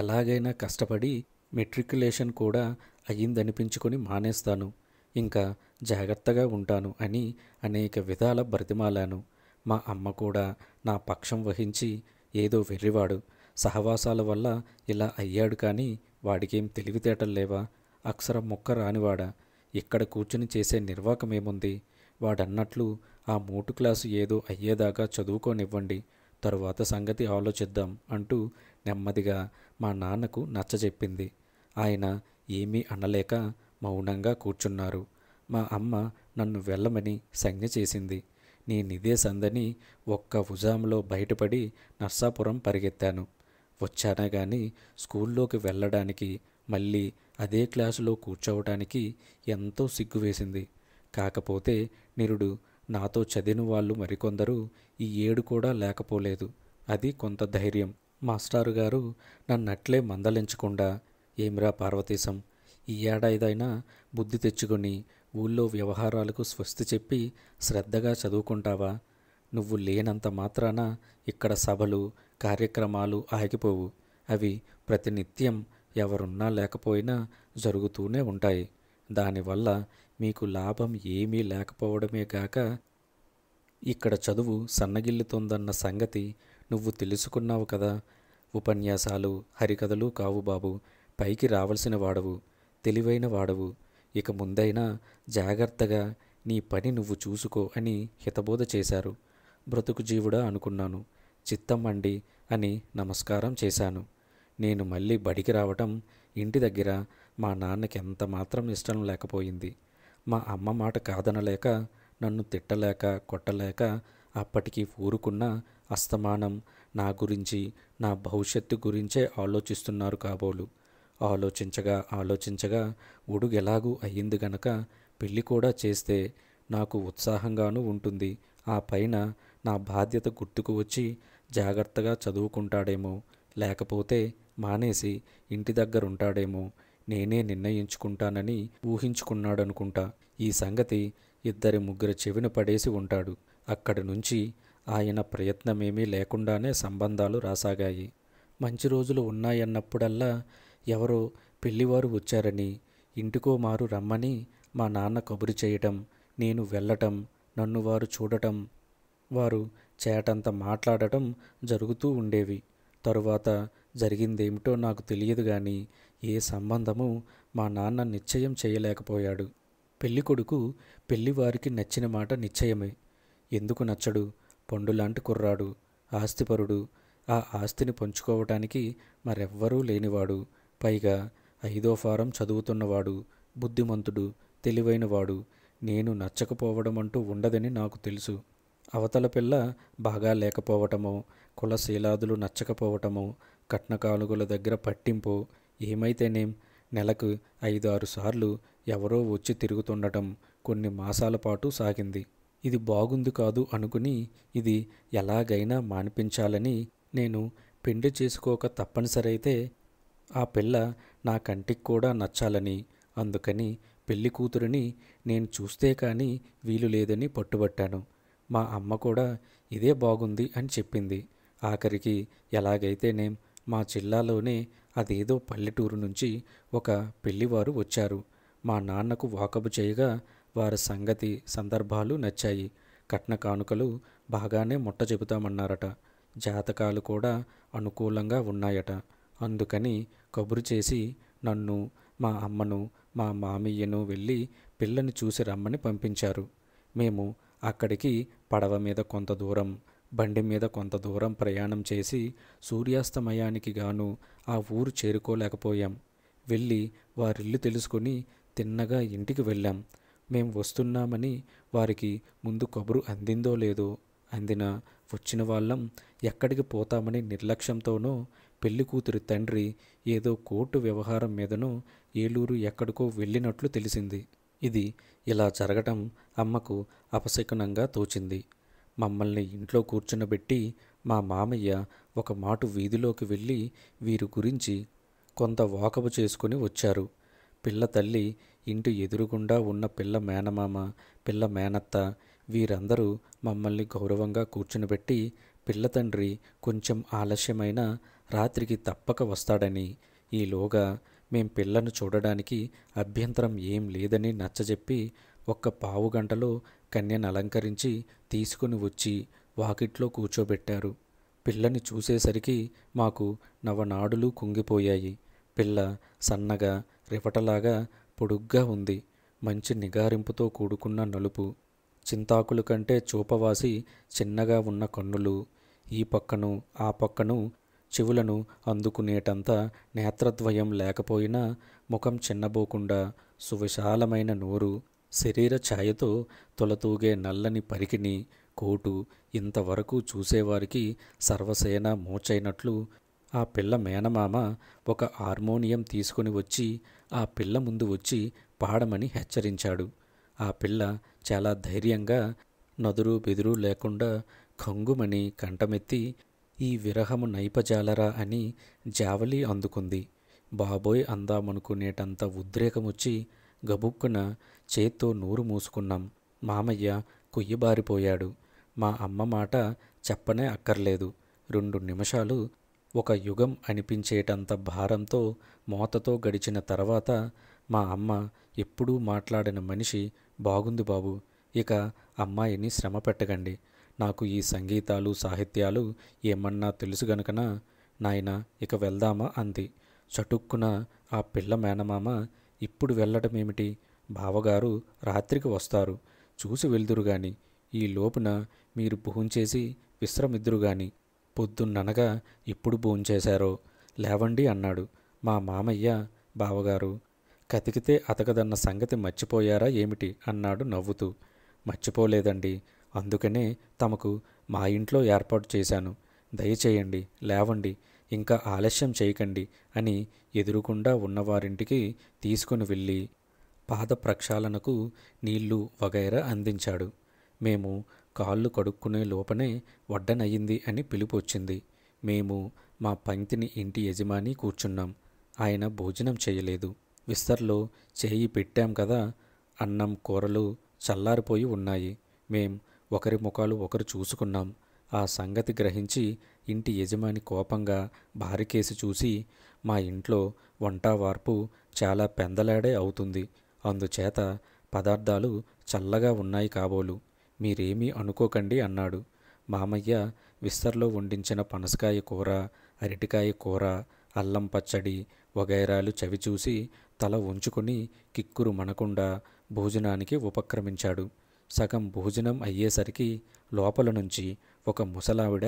ఎలాగైనా కష్టపడి మెట్రికులేషన్ కూడా అయ్యిందనిపించుకొని మానేస్తాను ఇంకా జాగ్రత్తగా ఉంటాను అని అనేక విధాల బ్రతిమాలాను మా అమ్మ కూడా నా పక్షం వహించి ఏదో వెర్రివాడు సహవాసాల వల్ల ఇలా అయ్యాడు కానీ వాడికేం తెలివితేటలు లేవా అక్షరం ముక్క రానివాడా ఇక్కడ కూర్చుని చేసే నిర్వాకమేముంది వాడన్నట్లు ఆ మూటు క్లాసు ఏదో అయ్యేదాకా చదువుకోనివ్వండి తరువాత సంగతి ఆలోచిద్దాం అంటూ నెమ్మదిగా మా నాన్నకు నచ్చజెప్పింది ఆయన ఏమీ అనలేక మౌనంగా కూర్చున్నారు మా అమ్మ నన్ను వెళ్ళమని సంజ్ఞ చేసింది నిదే సందని ఒక్క ఉజాంలో బయటపడి నర్సాపురం పరిగెత్తాను వచ్చానా కానీ స్కూల్లోకి వెళ్ళడానికి మళ్ళీ అదే క్లాసులో కూర్చోవటానికి ఎంతో సిగ్గు వేసింది కాకపోతే నిరుడు నాతో చదివిన వాళ్ళు మరికొందరు ఈ ఏడు కూడా లేకపోలేదు అది కొంత ధైర్యం మాస్టారు గారు నన్నట్లే మందలించకుండా ఏమిరా పార్వతీశం ఈ ఏడాదైనా బుద్ధి తెచ్చుకొని ఊళ్ళో వ్యవహారాలకు స్వస్తి చెప్పి శ్రద్ధగా చదువుకుంటావా నువ్వు లేనంత మాత్రాన ఇక్కడ సభలు కార్యక్రమాలు ఆగిపోవు అవి ప్రతినిత్యం ఎవరున్నా లేకపోయినా జరుగుతూనే ఉంటాయి దానివల్ల మీకు లాభం ఏమీ లేకపోవడమే గాక ఇక్కడ చదువు సన్నగిల్లుతోందన్న సంగతి నువ్వు తెలుసుకున్నావు కదా ఉపన్యాసాలు హరికథలు కావు బాబు పైకి రావలసిన వాడవు తెలివైన వాడవు ఇక ముందైనా జాగ్రత్తగా నీ పని నువ్వు చూసుకో అని హితబోధ చేశారు బ్రతుకు జీవుడా అనుకున్నాను చిత్తం అండి అని నమస్కారం చేశాను నేను మళ్ళీ బడికి రావటం ఇంటి దగ్గర మా నాన్నకి ఎంత మాత్రం ఇష్టం లేకపోయింది మా అమ్మ మాట కాదనలేక నన్ను తిట్టలేక కొట్టలేక అప్పటికి ఊరుకున్న అస్తమానం నా గురించి నా భవిష్యత్తు గురించే ఆలోచిస్తున్నారు కాబోలు ఆలోచించగా ఆలోచించగా ఉడుగెలాగూ అయ్యింది గనక పెళ్ళి కూడా చేస్తే నాకు ఉత్సాహంగానూ ఉంటుంది ఆ పైన నా బాధ్యత గుర్తుకు వచ్చి జాగ్రత్తగా చదువుకుంటాడేమో లేకపోతే మానేసి ఇంటి దగ్గర ఉంటాడేమో నేనే నిర్ణయించుకుంటానని ఊహించుకున్నాడనుకుంటా ఈ సంగతి ఇద్దరి ముగ్గురు చెవిన పడేసి ఉంటాడు అక్కడి నుంచి ఆయన ప్రయత్నమేమీ లేకుండానే సంబంధాలు రాసాగాయి మంచి రోజులు ఉన్నాయన్నప్పుడల్లా ఎవరో పెళ్లివారు వచ్చారని ఇంటికో మారు రమ్మని మా నాన్న కబురు చేయటం నేను వెళ్ళటం నన్ను వారు చూడటం వారు చేటంత మాట్లాడటం జరుగుతూ ఉండేవి తరువాత జరిగిందేమిటో నాకు తెలియదు కానీ ఏ సంబంధము మా నాన్న నిశ్చయం చేయలేకపోయాడు పెళ్ళికొడుకు పెళ్లివారికి నచ్చిన మాట నిశ్చయమే ఎందుకు నచ్చడు పండులాంటి కుర్రాడు ఆస్తిపరుడు ఆ ఆస్తిని పంచుకోవటానికి మరెవ్వరూ లేనివాడు పైగా ఐదో ఫారం చదువుతున్నవాడు బుద్ధిమంతుడు తెలివైనవాడు నేను నచ్చకపోవడం అంటూ ఉండదని నాకు తెలుసు అవతల పిల్ల బాగా లేకపోవటమో కులశీలాదులు నచ్చకపోవటమో కట్న కానుకల దగ్గర పట్టింపు ఏమైతేనేం నెలకు ఐదు ఆరు సార్లు ఎవరో వచ్చి తిరుగుతుండటం కొన్ని మాసాల పాటు సాగింది ఇది బాగుంది కాదు అనుకుని ఇది ఎలాగైనా మానిపించాలని నేను పెండి చేసుకోక తప్పనిసరైతే ఆ పిల్ల నా కంటికి కూడా నచ్చాలని అందుకని పెళ్లి కూతురిని నేను చూస్తే కానీ వీలు లేదని పట్టుబట్టాను మా అమ్మ కూడా ఇదే బాగుంది అని చెప్పింది ఆఖరికి ఎలాగైతేనేం మా జిల్లాలోనే అదేదో పల్లెటూరు నుంచి ఒక పెళ్లివారు వచ్చారు మా నాన్నకు వాకబు చేయగా వారి సంగతి సందర్భాలు నచ్చాయి కట్న కానుకలు బాగానే ముట్ట చెబుతామన్నారట జాతకాలు కూడా అనుకూలంగా ఉన్నాయట అందుకని కబురు చేసి నన్ను మా అమ్మను మా మామయ్యను వెళ్ళి పిల్లని చూసి రమ్మని పంపించారు మేము అక్కడికి పడవ మీద కొంత దూరం బండి మీద కొంత దూరం ప్రయాణం చేసి సూర్యాస్తమయానికి గాను ఆ ఊరు చేరుకోలేకపోయాం వెళ్ళి వారిల్లు తెలుసుకుని తిన్నగా ఇంటికి వెళ్ళాం మేం వస్తున్నామని వారికి ముందు కబురు అందిందో లేదో అందిన వచ్చిన వాళ్ళం ఎక్కడికి పోతామని నిర్లక్ష్యంతోనో పెళ్లి కూతురి తండ్రి ఏదో కోర్టు వ్యవహారం మీదనో ఏలూరు ఎక్కడికో వెళ్ళినట్లు తెలిసింది ఇది ఇలా జరగటం అమ్మకు అపశకునంగా తోచింది మమ్మల్ని ఇంట్లో కూర్చునబెట్టి మా మామయ్య ఒక మాటు వీధిలోకి వెళ్ళి వీరి గురించి కొంత వాకపు చేసుకుని వచ్చారు పిల్ల తల్లి ఇంటి ఎదురుగుండా ఉన్న పిల్ల మేనమామ పిల్ల మేనత్త వీరందరూ మమ్మల్ని గౌరవంగా కూర్చునిబెట్టి పిల్ల తండ్రి కొంచెం ఆలస్యమైన రాత్రికి తప్పక వస్తాడని ఈలోగా మేం పిల్లను చూడడానికి అభ్యంతరం ఏం లేదని నచ్చజెప్పి ఒక్క పావుగంటలో కన్యను అలంకరించి తీసుకుని వచ్చి వాకిట్లో కూర్చోబెట్టారు పిల్లని చూసేసరికి మాకు నవనాడులు కుంగిపోయాయి పిల్ల సన్నగా రిపటలాగా పొడుగ్గా ఉంది మంచి నిగారింపుతో కూడుకున్న నలుపు చింతాకుల కంటే చూపవాసి చిన్నగా ఉన్న కన్నులు ఈ పక్కను ఆ పక్కను చెవులను అందుకునేటంత నేత్రద్వయం లేకపోయినా ముఖం చిన్నబోకుండా సువిశాలమైన నోరు శరీర ఛాయతో తొలతూగే నల్లని పరికిని కోటు ఇంతవరకు చూసేవారికి సర్వసేన మోచైనట్లు ఆ పిల్ల మేనమామ ఒక హార్మోనియం తీసుకుని వచ్చి ఆ పిల్ల ముందు వచ్చి పాడమని హెచ్చరించాడు ఆ పిల్ల చాలా ధైర్యంగా నదురు బెదురు లేకుండా కంగుమని కంటమెత్తి ఈ విరహము నైపజాలరా అని జావలి అందుకుంది బాబోయ్ అందామనుకునేటంత ఉద్రేకముచ్చి గబుక్కున చేత్తో నూరు మూసుకున్నాం మామయ్య కొయ్యబారిపోయాడు మా అమ్మ మాట చెప్పనే అక్కర్లేదు రెండు నిమిషాలు ఒక యుగం అనిపించేటంత భారంతో మోతతో గడిచిన తర్వాత మా అమ్మ ఎప్పుడూ మాట్లాడిన మనిషి బాగుంది బాబు ఇక అమ్మాయిని శ్రమ పెట్టకండి నాకు ఈ సంగీతాలు సాహిత్యాలు ఏమన్నా తెలుసు గనుకనా నాయన ఇక వెళ్దామా అంది చటుక్కున ఆ పిల్ల మేనమామ ఇప్పుడు వెళ్ళటమేమిటి బావగారు రాత్రికి వస్తారు చూసి వెళ్దురు కానీ ఈ లోపున మీరు భోంచేసి విశ్రమిద్దురు గాని పొద్దున్ననగా ఇప్పుడు భోంచేశారో లేవండి అన్నాడు మా మామయ్య బావగారు కతికితే అతకదన్న సంగతి మర్చిపోయారా ఏమిటి అన్నాడు నవ్వుతూ మర్చిపోలేదండి అందుకనే తమకు మా ఇంట్లో ఏర్పాటు చేశాను దయచేయండి లేవండి ఇంకా ఆలస్యం చేయకండి అని ఎదురుకుండా ఉన్నవారింటికి తీసుకుని వెళ్ళి పాద ప్రక్షాళనకు నీళ్లు వగైరా అందించాడు మేము కాళ్ళు కడుక్కునే లోపనే వడ్డనయ్యింది అని పిలుపు వచ్చింది మేము మా పంక్తిని ఇంటి యజమాని కూర్చున్నాం ఆయన భోజనం చేయలేదు విస్తర్లో చేయి పెట్టాం కదా అన్నం కూరలు చల్లారిపోయి ఉన్నాయి మేం ఒకరి ముఖాలు ఒకరు చూసుకున్నాం ఆ సంగతి గ్రహించి ఇంటి యజమాని కోపంగా భారీకేసి చూసి మా ఇంట్లో వంటావార్పు చాలా పెందలాడే అవుతుంది అందుచేత పదార్థాలు చల్లగా ఉన్నాయి కాబోలు మీరేమీ అనుకోకండి అన్నాడు మామయ్య విస్తర్లో వండించిన పనసకాయ కూర అరటికాయ కూర అల్లం పచ్చడి వగైరాలు చవిచూసి తల ఉంచుకుని కిక్కురు మనకుండా భోజనానికి ఉపక్రమించాడు సగం భోజనం అయ్యేసరికి లోపల నుంచి ఒక ముసలావిడ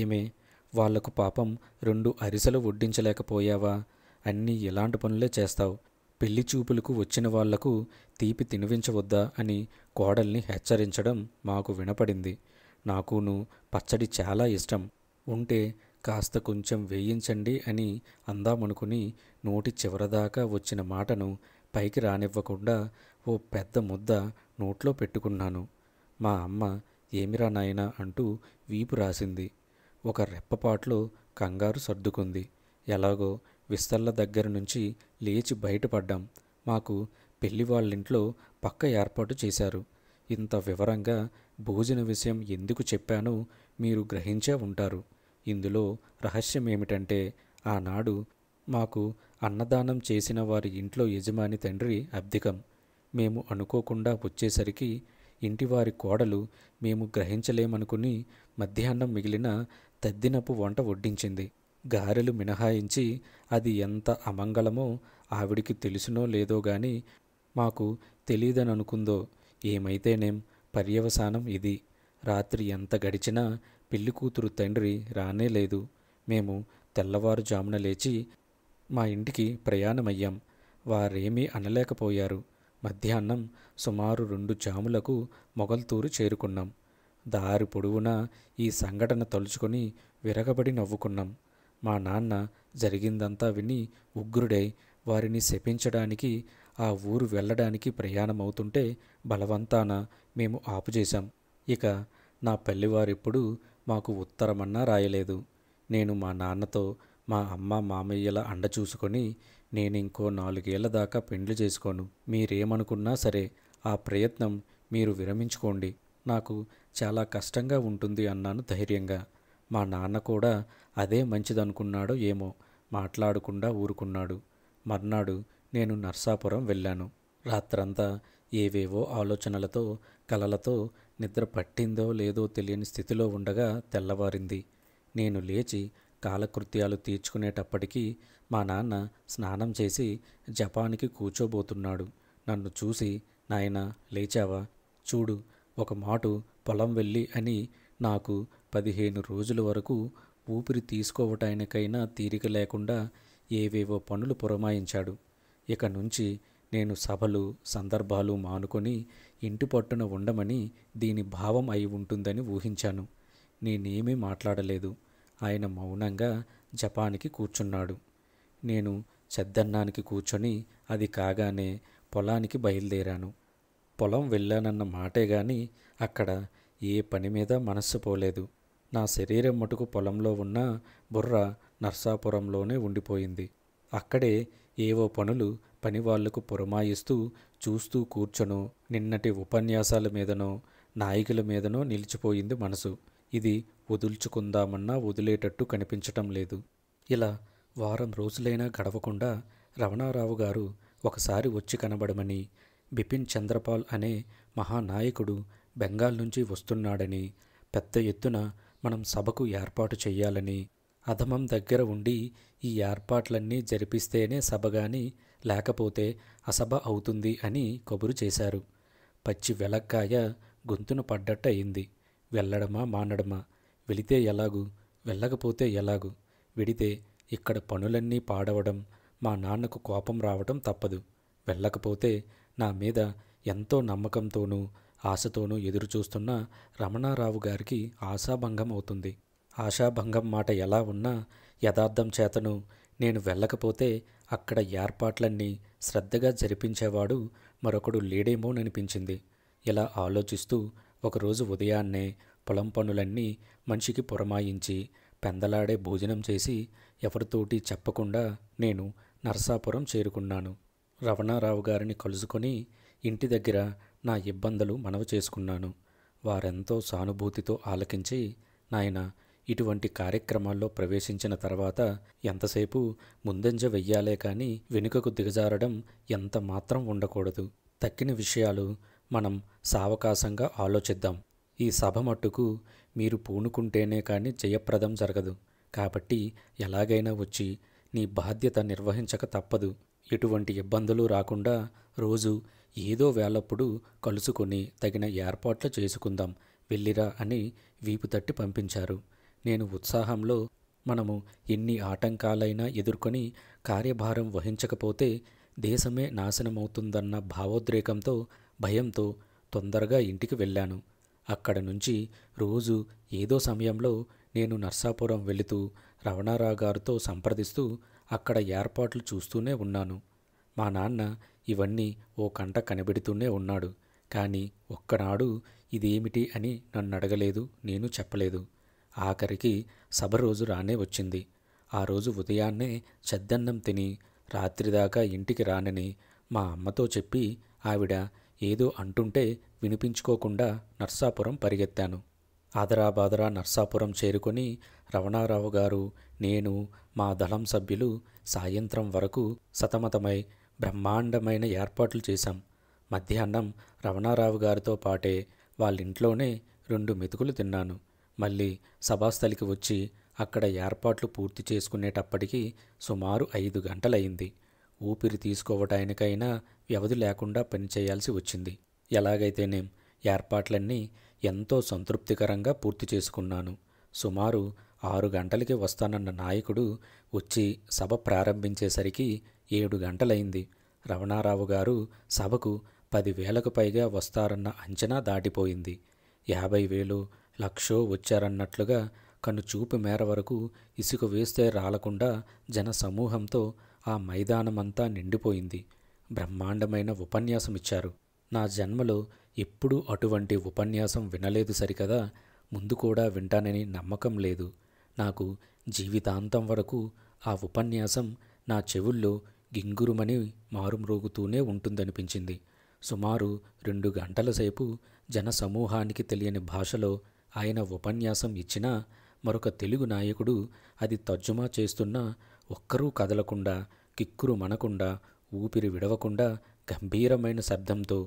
ఏమే వాళ్లకు పాపం రెండు అరిసెలు వడ్డించలేకపోయావా అన్నీ ఇలాంటి పనులే చేస్తావు పెళ్లి చూపులకు వచ్చిన వాళ్లకు తీపి తినివించవద్దా అని కోడల్ని హెచ్చరించడం మాకు వినపడింది నాకును పచ్చడి చాలా ఇష్టం ఉంటే కాస్త కొంచెం వేయించండి అని అందామనుకుని నోటి చివరదాకా వచ్చిన మాటను పైకి రానివ్వకుండా ఓ పెద్ద ముద్ద నోట్లో పెట్టుకున్నాను మా అమ్మ ఏమిరా నాయన అంటూ వీపు రాసింది ఒక రెప్పపాట్లో కంగారు సర్దుకుంది ఎలాగో విస్తల్ల దగ్గర నుంచి లేచి బయటపడ్డాం మాకు పెళ్లి వాళ్ళింట్లో పక్క ఏర్పాటు చేశారు ఇంత వివరంగా భోజన విషయం ఎందుకు చెప్పానో మీరు గ్రహించే ఉంటారు ఇందులో రహస్యం ఏమిటంటే ఆనాడు మాకు అన్నదానం చేసిన వారి ఇంట్లో యజమాని తండ్రి అబ్దికం మేము అనుకోకుండా వచ్చేసరికి ఇంటివారి కోడలు మేము గ్రహించలేమనుకుని మధ్యాహ్నం మిగిలిన తద్దినపు వంట వడ్డించింది గారెలు మినహాయించి అది ఎంత అమంగళమో ఆవిడికి తెలుసునో లేదో గాని మాకు తెలియదని అనుకుందో ఏమైతేనేం పర్యవసానం ఇది రాత్రి ఎంత గడిచినా పెళ్లి కూతురు తండ్రి రానే లేదు మేము తెల్లవారుజామున లేచి మా ఇంటికి ప్రయాణమయ్యాం వారేమీ అనలేకపోయారు మధ్యాహ్నం సుమారు రెండు జాములకు మొగల్తూరు చేరుకున్నాం దారి పొడవునా ఈ సంఘటన తలుచుకొని విరగబడి నవ్వుకున్నాం మా నాన్న జరిగిందంతా విని ఉగ్రుడై వారిని శపించడానికి ఆ ఊరు వెళ్ళడానికి ప్రయాణమవుతుంటే బలవంతాన మేము ఆపుచేశాం ఇక నా పెళ్లివారెప్పుడు మాకు ఉత్తరమన్నా రాయలేదు నేను మా నాన్నతో మా అమ్మ మామయ్యల అండ చూసుకొని నేను ఇంకో నాలుగేళ్ల దాకా పెండ్లు చేసుకోను మీరేమనుకున్నా సరే ఆ ప్రయత్నం మీరు విరమించుకోండి నాకు చాలా కష్టంగా ఉంటుంది అన్నాను ధైర్యంగా మా నాన్న కూడా అదే మంచిదనుకున్నాడో ఏమో మాట్లాడకుండా ఊరుకున్నాడు మర్నాడు నేను నర్సాపురం వెళ్ళాను రాత్రంతా ఏవేవో ఆలోచనలతో కలలతో నిద్ర పట్టిందో లేదో తెలియని స్థితిలో ఉండగా తెల్లవారింది నేను లేచి కాలకృత్యాలు తీర్చుకునేటప్పటికీ మా నాన్న స్నానం చేసి జపానికి కూర్చోబోతున్నాడు నన్ను చూసి నాయన లేచావా చూడు ఒక మాటు పొలం వెళ్ళి అని నాకు పదిహేను రోజుల వరకు ఊపిరి తీసుకోవటానికైనా తీరిక లేకుండా ఏవేవో పనులు పురమాయించాడు ఇక నుంచి నేను సభలు సందర్భాలు మానుకొని ఇంటి పట్టున ఉండమని దీని భావం అయి ఉంటుందని ఊహించాను నేనేమీ మాట్లాడలేదు ఆయన మౌనంగా జపానికి కూర్చున్నాడు నేను చెద్దన్నానికి కూర్చొని అది కాగానే పొలానికి బయలుదేరాను పొలం వెళ్ళానన్న మాటే గాని అక్కడ ఏ పని మీద మనస్సు పోలేదు నా శరీరం మటుకు పొలంలో ఉన్న బుర్ర నర్సాపురంలోనే ఉండిపోయింది అక్కడే ఏవో పనులు పనివాళ్లకు పురమాయిస్తూ చూస్తూ కూర్చొను నిన్నటి ఉపన్యాసాల మీదనో నాయకుల మీదనో నిలిచిపోయింది మనసు ఇది వదుల్చుకుందామన్నా వదిలేటట్టు కనిపించటం లేదు ఇలా వారం రోజులైనా గడవకుండా రమణారావు గారు ఒకసారి వచ్చి కనబడమని బిపిన్ చంద్రపాల్ అనే మహానాయకుడు బెంగాల్ నుంచి వస్తున్నాడని పెద్ద ఎత్తున మనం సభకు ఏర్పాటు చేయాలని అధమం దగ్గర ఉండి ఈ ఏర్పాట్లన్నీ జరిపిస్తేనే సభ లేకపోతే అసభ అవుతుంది అని కబురు చేశారు పచ్చి వెలక్కాయ గొంతును పడ్డట్టు అయింది వెళ్ళడమా మానడమా వెళితే ఎలాగు వెళ్ళకపోతే ఎలాగు వెడితే ఇక్కడ పనులన్నీ పాడవడం మా నాన్నకు కోపం రావడం తప్పదు వెళ్ళకపోతే నా మీద ఎంతో నమ్మకంతోనూ ఆశతోనూ ఎదురుచూస్తున్న రమణారావు గారికి ఆశాభంగం అవుతుంది ఆశాభంగం మాట ఎలా ఉన్నా యథార్థం చేతను నేను వెళ్ళకపోతే అక్కడ ఏర్పాట్లన్నీ శ్రద్ధగా జరిపించేవాడు మరొకడు లేడేమోననిపించింది ఇలా ఆలోచిస్తూ ఒకరోజు ఉదయాన్నే పొలం పనులన్నీ మనిషికి పురమాయించి పెందలాడే భోజనం చేసి ఎవరితోటి చెప్పకుండా నేను నరసాపురం చేరుకున్నాను రవణారావు గారిని కలుసుకొని ఇంటి దగ్గర నా ఇబ్బందులు మనవి చేసుకున్నాను వారెంతో సానుభూతితో ఆలకించి నాయన ఇటువంటి కార్యక్రమాల్లో ప్రవేశించిన తర్వాత ఎంతసేపు ముందంజ వెయ్యాలే కానీ వెనుకకు దిగజారడం ఎంత మాత్రం ఉండకూడదు తక్కిన విషయాలు మనం సావకాశంగా ఆలోచిద్దాం ఈ సభ మట్టుకు మీరు పూనుకుంటేనే కానీ జయప్రదం జరగదు కాబట్టి ఎలాగైనా వచ్చి నీ బాధ్యత నిర్వహించక తప్పదు ఎటువంటి ఇబ్బందులు రాకుండా రోజు ఏదో వేళప్పుడు కలుసుకొని తగిన ఏర్పాట్లు చేసుకుందాం వెళ్ళిరా అని వీపు తట్టి పంపించారు నేను ఉత్సాహంలో మనము ఎన్ని ఆటంకాలైనా ఎదుర్కొని కార్యభారం వహించకపోతే దేశమే నాశనమవుతుందన్న భావోద్రేకంతో భయంతో తొందరగా ఇంటికి వెళ్ళాను అక్కడ నుంచి రోజు ఏదో సమయంలో నేను నర్సాపురం వెళుతూ రవణారావు గారితో సంప్రదిస్తూ అక్కడ ఏర్పాట్లు చూస్తూనే ఉన్నాను మా నాన్న ఇవన్నీ ఓ కంట కనిపెడుతూనే ఉన్నాడు కానీ ఒక్కనాడు ఇదేమిటి అని నన్ను అడగలేదు నేను చెప్పలేదు ఆఖరికి సభ రోజు రానే వచ్చింది ఆ రోజు ఉదయాన్నే చద్దన్నం తిని రాత్రిదాకా ఇంటికి రానని మా అమ్మతో చెప్పి ఆవిడ ఏదో అంటుంటే వినిపించుకోకుండా నర్సాపురం పరిగెత్తాను ఆదరాబాదరా నర్సాపురం చేరుకొని రమణారావు గారు నేను మా దళం సభ్యులు సాయంత్రం వరకు సతమతమై బ్రహ్మాండమైన ఏర్పాట్లు చేశాం మధ్యాహ్నం రమణారావు గారితో పాటే వాళ్ళింట్లోనే రెండు మెతుకులు తిన్నాను మళ్ళీ సభాస్థలికి వచ్చి అక్కడ ఏర్పాట్లు పూర్తి చేసుకునేటప్పటికీ సుమారు ఐదు గంటలయ్యింది ఊపిరి తీసుకోవటానికైనా వ్యవధి లేకుండా పనిచేయాల్సి వచ్చింది ఎలాగైతేనేం ఏర్పాట్లన్నీ ఎంతో సంతృప్తికరంగా పూర్తి చేసుకున్నాను సుమారు ఆరు గంటలకి వస్తానన్న నాయకుడు వచ్చి సభ ప్రారంభించేసరికి ఏడు గంటలైంది రమణారావు గారు సభకు పదివేలకు పైగా వస్తారన్న అంచనా దాటిపోయింది యాభై వేలు లక్షో వచ్చారన్నట్లుగా కను చూపు మేర వరకు ఇసుక వేస్తే రాలకుండా జన సమూహంతో ఆ మైదానమంతా నిండిపోయింది బ్రహ్మాండమైన ఉపన్యాసం ఇచ్చారు నా జన్మలో ఎప్పుడూ అటువంటి ఉపన్యాసం వినలేదు సరికదా ముందు కూడా వింటానని నమ్మకం లేదు నాకు జీవితాంతం వరకు ఆ ఉపన్యాసం నా చెవుల్లో గింగురుమని మారుమ్రోగుతూనే ఉంటుందనిపించింది సుమారు రెండు గంటల సేపు జనసమూహానికి తెలియని భాషలో ఆయన ఉపన్యాసం ఇచ్చినా మరొక తెలుగు నాయకుడు అది తర్జుమా చేస్తున్నా ఒక్కరూ కదలకుండా కిక్కురు మనకుండా ఊపిరి విడవకుండా గంభీరమైన శబ్దంతో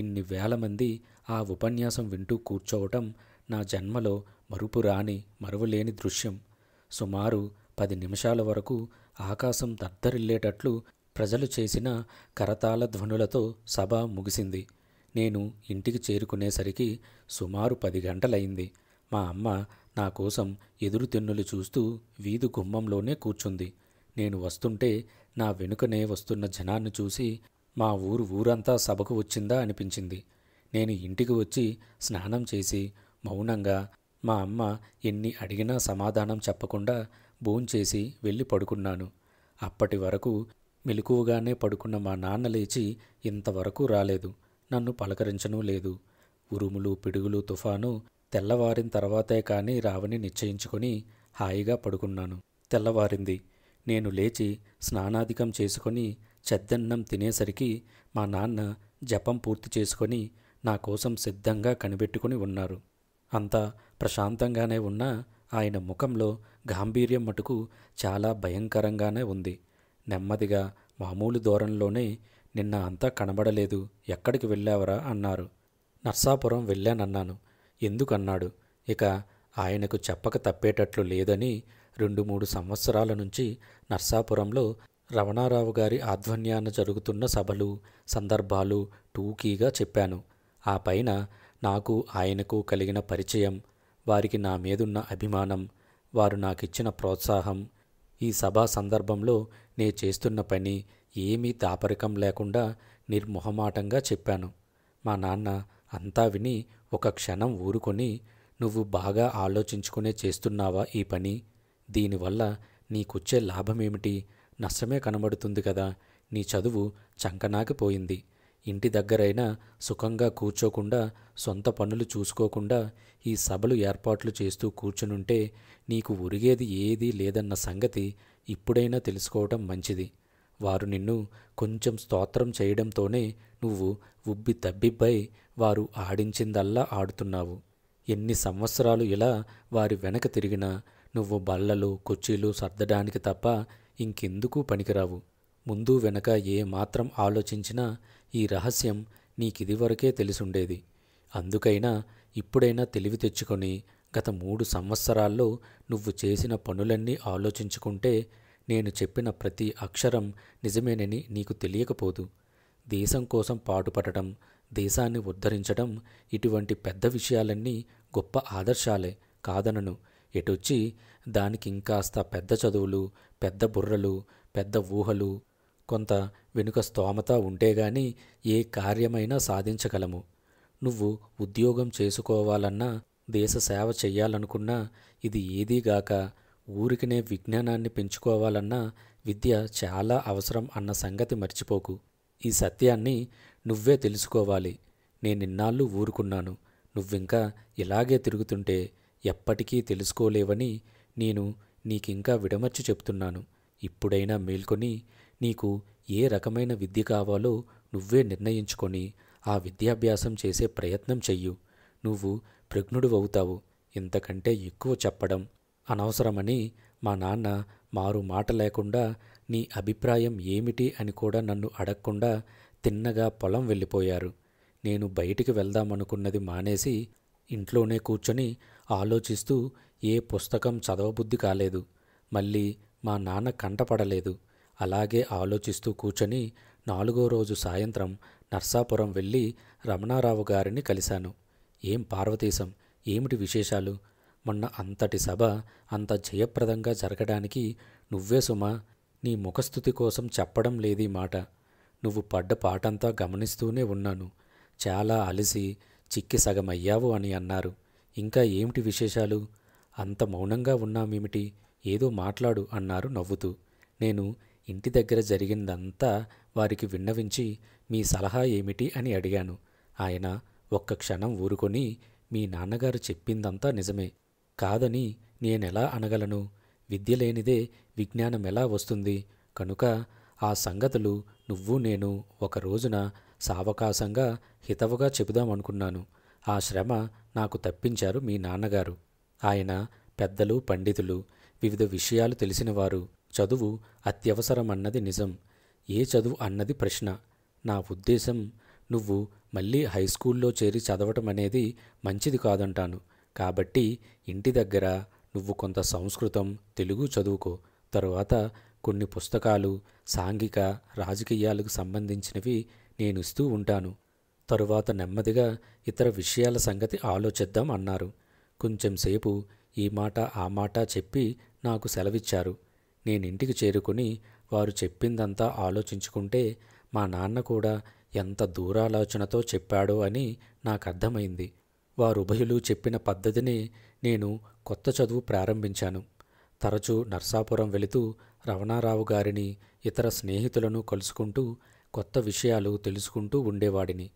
ఇన్ని వేల మంది ఆ ఉపన్యాసం వింటూ కూర్చోవటం నా జన్మలో మరుపు రాని మరువలేని దృశ్యం సుమారు పది నిమిషాల వరకు ఆకాశం దద్దరిల్లేటట్లు ప్రజలు చేసిన కరతాళ ధ్వనులతో సభ ముగిసింది నేను ఇంటికి చేరుకునేసరికి సుమారు పది గంటలైంది మా అమ్మ నా కోసం ఎదురు తెన్నులు చూస్తూ వీధి గుమ్మంలోనే కూర్చుంది నేను వస్తుంటే నా వెనుకనే వస్తున్న జనాన్ని చూసి మా ఊరు ఊరంతా సభకు వచ్చిందా అనిపించింది నేను ఇంటికి వచ్చి స్నానం చేసి మౌనంగా మా అమ్మ ఎన్ని అడిగినా సమాధానం చెప్పకుండా భోంచేసి వెళ్ళి పడుకున్నాను అప్పటి వరకు మెలకువగానే పడుకున్న మా నాన్న లేచి ఇంతవరకు రాలేదు నన్ను పలకరించనూ లేదు ఉరుములు పిడుగులు తుఫాను తెల్లవారిన తర్వాతే కానీ రావని నిశ్చయించుకొని హాయిగా పడుకున్నాను తెల్లవారింది నేను లేచి స్నానాధికం చేసుకొని చెద్దన్నం తినేసరికి మా నాన్న జపం పూర్తి చేసుకొని నా కోసం సిద్ధంగా కనిపెట్టుకుని ఉన్నారు అంతా ప్రశాంతంగానే ఉన్నా ఆయన ముఖంలో గాంభీర్యం మటుకు చాలా భయంకరంగానే ఉంది నెమ్మదిగా మామూలు దూరంలోనే నిన్న అంతా కనబడలేదు ఎక్కడికి వెళ్ళావరా అన్నారు నర్సాపురం వెళ్ళానన్నాను ఎందుకన్నాడు ఇక ఆయనకు చెప్పక తప్పేటట్లు లేదని రెండు మూడు సంవత్సరాల నుంచి నర్సాపురంలో రమణారావు గారి ఆధ్వర్యాన జరుగుతున్న సభలు సందర్భాలు టూకీగా చెప్పాను ఆ పైన నాకు ఆయనకు కలిగిన పరిచయం వారికి నా మీదున్న అభిమానం వారు నాకిచ్చిన ప్రోత్సాహం ఈ సభా సందర్భంలో నే చేస్తున్న పని ఏమీ దాపరికం లేకుండా నిర్మొహమాటంగా చెప్పాను మా నాన్న అంతా విని ఒక క్షణం ఊరుకొని నువ్వు బాగా ఆలోచించుకునే చేస్తున్నావా ఈ పని దీనివల్ల నీకొచ్చే లాభమేమిటి నష్టమే కనబడుతుంది కదా నీ చదువు చంకనాకిపోయింది ఇంటి దగ్గరైనా సుఖంగా కూర్చోకుండా సొంత పనులు చూసుకోకుండా ఈ సభలు ఏర్పాట్లు చేస్తూ కూర్చునుంటే నీకు ఉరిగేది ఏదీ లేదన్న సంగతి ఇప్పుడైనా తెలుసుకోవటం మంచిది వారు నిన్ను కొంచెం స్తోత్రం చేయడంతోనే నువ్వు ఉబ్బి తబ్బిబ్బై వారు ఆడించిందల్లా ఆడుతున్నావు ఎన్ని సంవత్సరాలు ఇలా వారి వెనక తిరిగినా నువ్వు బల్లలు కుర్చీలు సర్దడానికి తప్ప ఇంకెందుకు పనికిరావు ముందు వెనక ఏ మాత్రం ఆలోచించినా ఈ రహస్యం నీకిదివరకే తెలిసుండేది అందుకైనా ఇప్పుడైనా తెలివి తెచ్చుకొని గత మూడు సంవత్సరాల్లో నువ్వు చేసిన పనులన్నీ ఆలోచించుకుంటే నేను చెప్పిన ప్రతి అక్షరం నిజమేనని నీకు తెలియకపోదు దేశం కోసం పాటుపడటం దేశాన్ని ఉద్ధరించడం ఇటువంటి పెద్ద విషయాలన్నీ గొప్ప ఆదర్శాలే కాదనను ఎటొచ్చి దానికి ఇంకాస్త పెద్ద చదువులు పెద్ద బుర్రలు పెద్ద ఊహలు కొంత వెనుక స్తోమత ఉంటే గాని ఏ కార్యమైనా సాధించగలము నువ్వు ఉద్యోగం చేసుకోవాలన్నా దేశ సేవ చెయ్యాలనుకున్నా ఇది ఏదీగాక ఊరికినే విజ్ఞానాన్ని పెంచుకోవాలన్నా విద్య చాలా అవసరం అన్న సంగతి మర్చిపోకు ఈ సత్యాన్ని నువ్వే తెలుసుకోవాలి నేనిన్నాళ్ళు ఊరుకున్నాను నువ్వింకా ఇలాగే తిరుగుతుంటే ఎప్పటికీ తెలుసుకోలేవని నేను నీకింకా విడమర్చి చెప్తున్నాను ఇప్పుడైనా మేల్కొని నీకు ఏ రకమైన విద్య కావాలో నువ్వే నిర్ణయించుకొని ఆ విద్యాభ్యాసం చేసే ప్రయత్నం చెయ్యు నువ్వు ప్రజ్ఞుడు అవుతావు ఇంతకంటే ఎక్కువ చెప్పడం అనవసరమని మా నాన్న మారు మాట లేకుండా నీ అభిప్రాయం ఏమిటి అని కూడా నన్ను అడగకుండా తిన్నగా పొలం వెళ్ళిపోయారు నేను బయటికి వెళ్దామనుకున్నది మానేసి ఇంట్లోనే కూర్చొని ఆలోచిస్తూ ఏ పుస్తకం చదవబుద్ధి కాలేదు మళ్ళీ మా నాన్న కంటపడలేదు అలాగే ఆలోచిస్తూ కూర్చొని నాలుగో రోజు సాయంత్రం నర్సాపురం వెళ్ళి రమణారావు గారిని కలిశాను ఏం పార్వతీశం ఏమిటి విశేషాలు మొన్న అంతటి సభ అంత జయప్రదంగా జరగడానికి నువ్వే సుమా నీ ముఖస్థుతి కోసం చెప్పడం లేదీ మాట నువ్వు పడ్డ పాటంతా గమనిస్తూనే ఉన్నాను చాలా అలసి చిక్కి సగమయ్యావు అని అన్నారు ఇంకా ఏమిటి విశేషాలు అంత మౌనంగా ఉన్నామేమిటి ఏదో మాట్లాడు అన్నారు నవ్వుతూ నేను ఇంటి దగ్గర జరిగిందంతా వారికి విన్నవించి మీ సలహా ఏమిటి అని అడిగాను ఆయన ఒక్క క్షణం ఊరుకొని మీ నాన్నగారు చెప్పిందంతా నిజమే కాదని నేనెలా అనగలను విద్య లేనిదే విజ్ఞానం ఎలా వస్తుంది కనుక ఆ సంగతులు నువ్వు నేను ఒక రోజున సావకాశంగా హితవుగా చెబుదామనుకున్నాను ఆ శ్రమ నాకు తప్పించారు మీ నాన్నగారు ఆయన పెద్దలు పండితులు వివిధ విషయాలు తెలిసినవారు చదువు అత్యవసరమన్నది నిజం ఏ చదువు అన్నది ప్రశ్న నా ఉద్దేశం నువ్వు మళ్ళీ హై స్కూల్లో చేరి చదవటం అనేది మంచిది కాదంటాను కాబట్టి ఇంటి దగ్గర నువ్వు కొంత సంస్కృతం తెలుగు చదువుకో తరువాత కొన్ని పుస్తకాలు సాంఘిక రాజకీయాలకు సంబంధించినవి నేను ఇస్తూ ఉంటాను తరువాత నెమ్మదిగా ఇతర విషయాల సంగతి ఆలోచిద్దాం అన్నారు కొంచెంసేపు ఈ మాట ఆ మాట చెప్పి నాకు సెలవిచ్చారు నేను ఇంటికి చేరుకుని వారు చెప్పిందంతా ఆలోచించుకుంటే మా నాన్న కూడా ఎంత దూరాలోచనతో చెప్పాడో అని నాకు అర్థమైంది వారుభయులు చెప్పిన పద్ధతినే నేను కొత్త చదువు ప్రారంభించాను తరచూ నర్సాపురం వెళుతూ రవణారావు గారిని ఇతర స్నేహితులను కలుసుకుంటూ కొత్త విషయాలు తెలుసుకుంటూ ఉండేవాడిని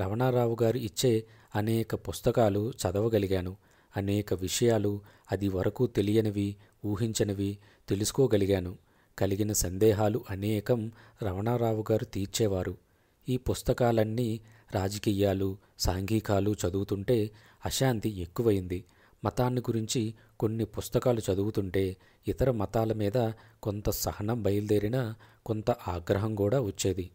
రవణారావు గారు ఇచ్చే అనేక పుస్తకాలు చదవగలిగాను అనేక విషయాలు అది వరకు తెలియనివి ఊహించనివి తెలుసుకోగలిగాను కలిగిన సందేహాలు అనేకం రమణారావు గారు తీర్చేవారు ఈ పుస్తకాలన్నీ రాజకీయాలు సాంఘికాలు చదువుతుంటే అశాంతి ఎక్కువైంది మతాన్ని గురించి కొన్ని పుస్తకాలు చదువుతుంటే ఇతర మతాల మీద కొంత సహనం బయలుదేరినా కొంత ఆగ్రహం కూడా వచ్చేది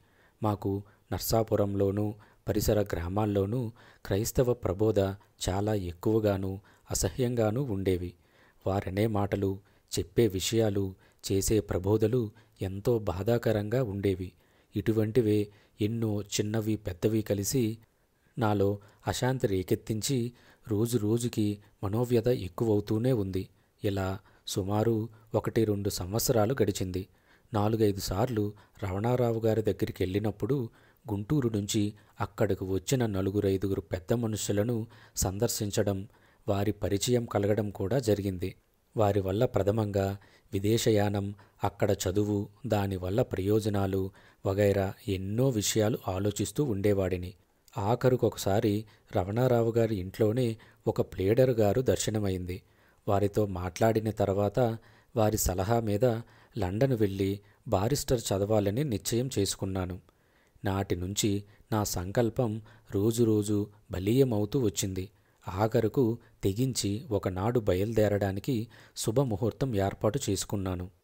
మాకు నర్సాపురంలోనూ పరిసర గ్రామాల్లోనూ క్రైస్తవ ప్రబోధ చాలా ఎక్కువగాను అసహ్యంగానూ ఉండేవి వారనే మాటలు చెప్పే విషయాలు చేసే ప్రబోధలు ఎంతో బాధాకరంగా ఉండేవి ఇటువంటివే ఎన్నో చిన్నవి పెద్దవి కలిసి నాలో అశాంతి రేకెత్తించి రోజు రోజుకి మనోవ్యత ఎక్కువవుతూనే ఉంది ఇలా సుమారు ఒకటి రెండు సంవత్సరాలు గడిచింది నాలుగైదు సార్లు రమణారావు గారి దగ్గరికి వెళ్ళినప్పుడు గుంటూరు నుంచి అక్కడకు వచ్చిన నలుగురైదుగురు పెద్ద మనుషులను సందర్శించడం వారి పరిచయం కలగడం కూడా జరిగింది వారి వల్ల ప్రథమంగా విదేశయానం అక్కడ చదువు దానివల్ల ప్రయోజనాలు వగైరా ఎన్నో విషయాలు ఆలోచిస్తూ ఉండేవాడిని ఆఖరుకొకసారి రమణారావు గారి ఇంట్లోనే ఒక ప్లేడర్ గారు దర్శనమైంది వారితో మాట్లాడిన తర్వాత వారి సలహా మీద లండన్ వెళ్ళి బారిస్టర్ చదవాలని నిశ్చయం చేసుకున్నాను నాటి నుంచి నా సంకల్పం రోజురోజు బలీయమవుతూ వచ్చింది ఆఖరుకు తెగించి ఒకనాడు బయలుదేరడానికి శుభముహూర్తం ఏర్పాటు చేసుకున్నాను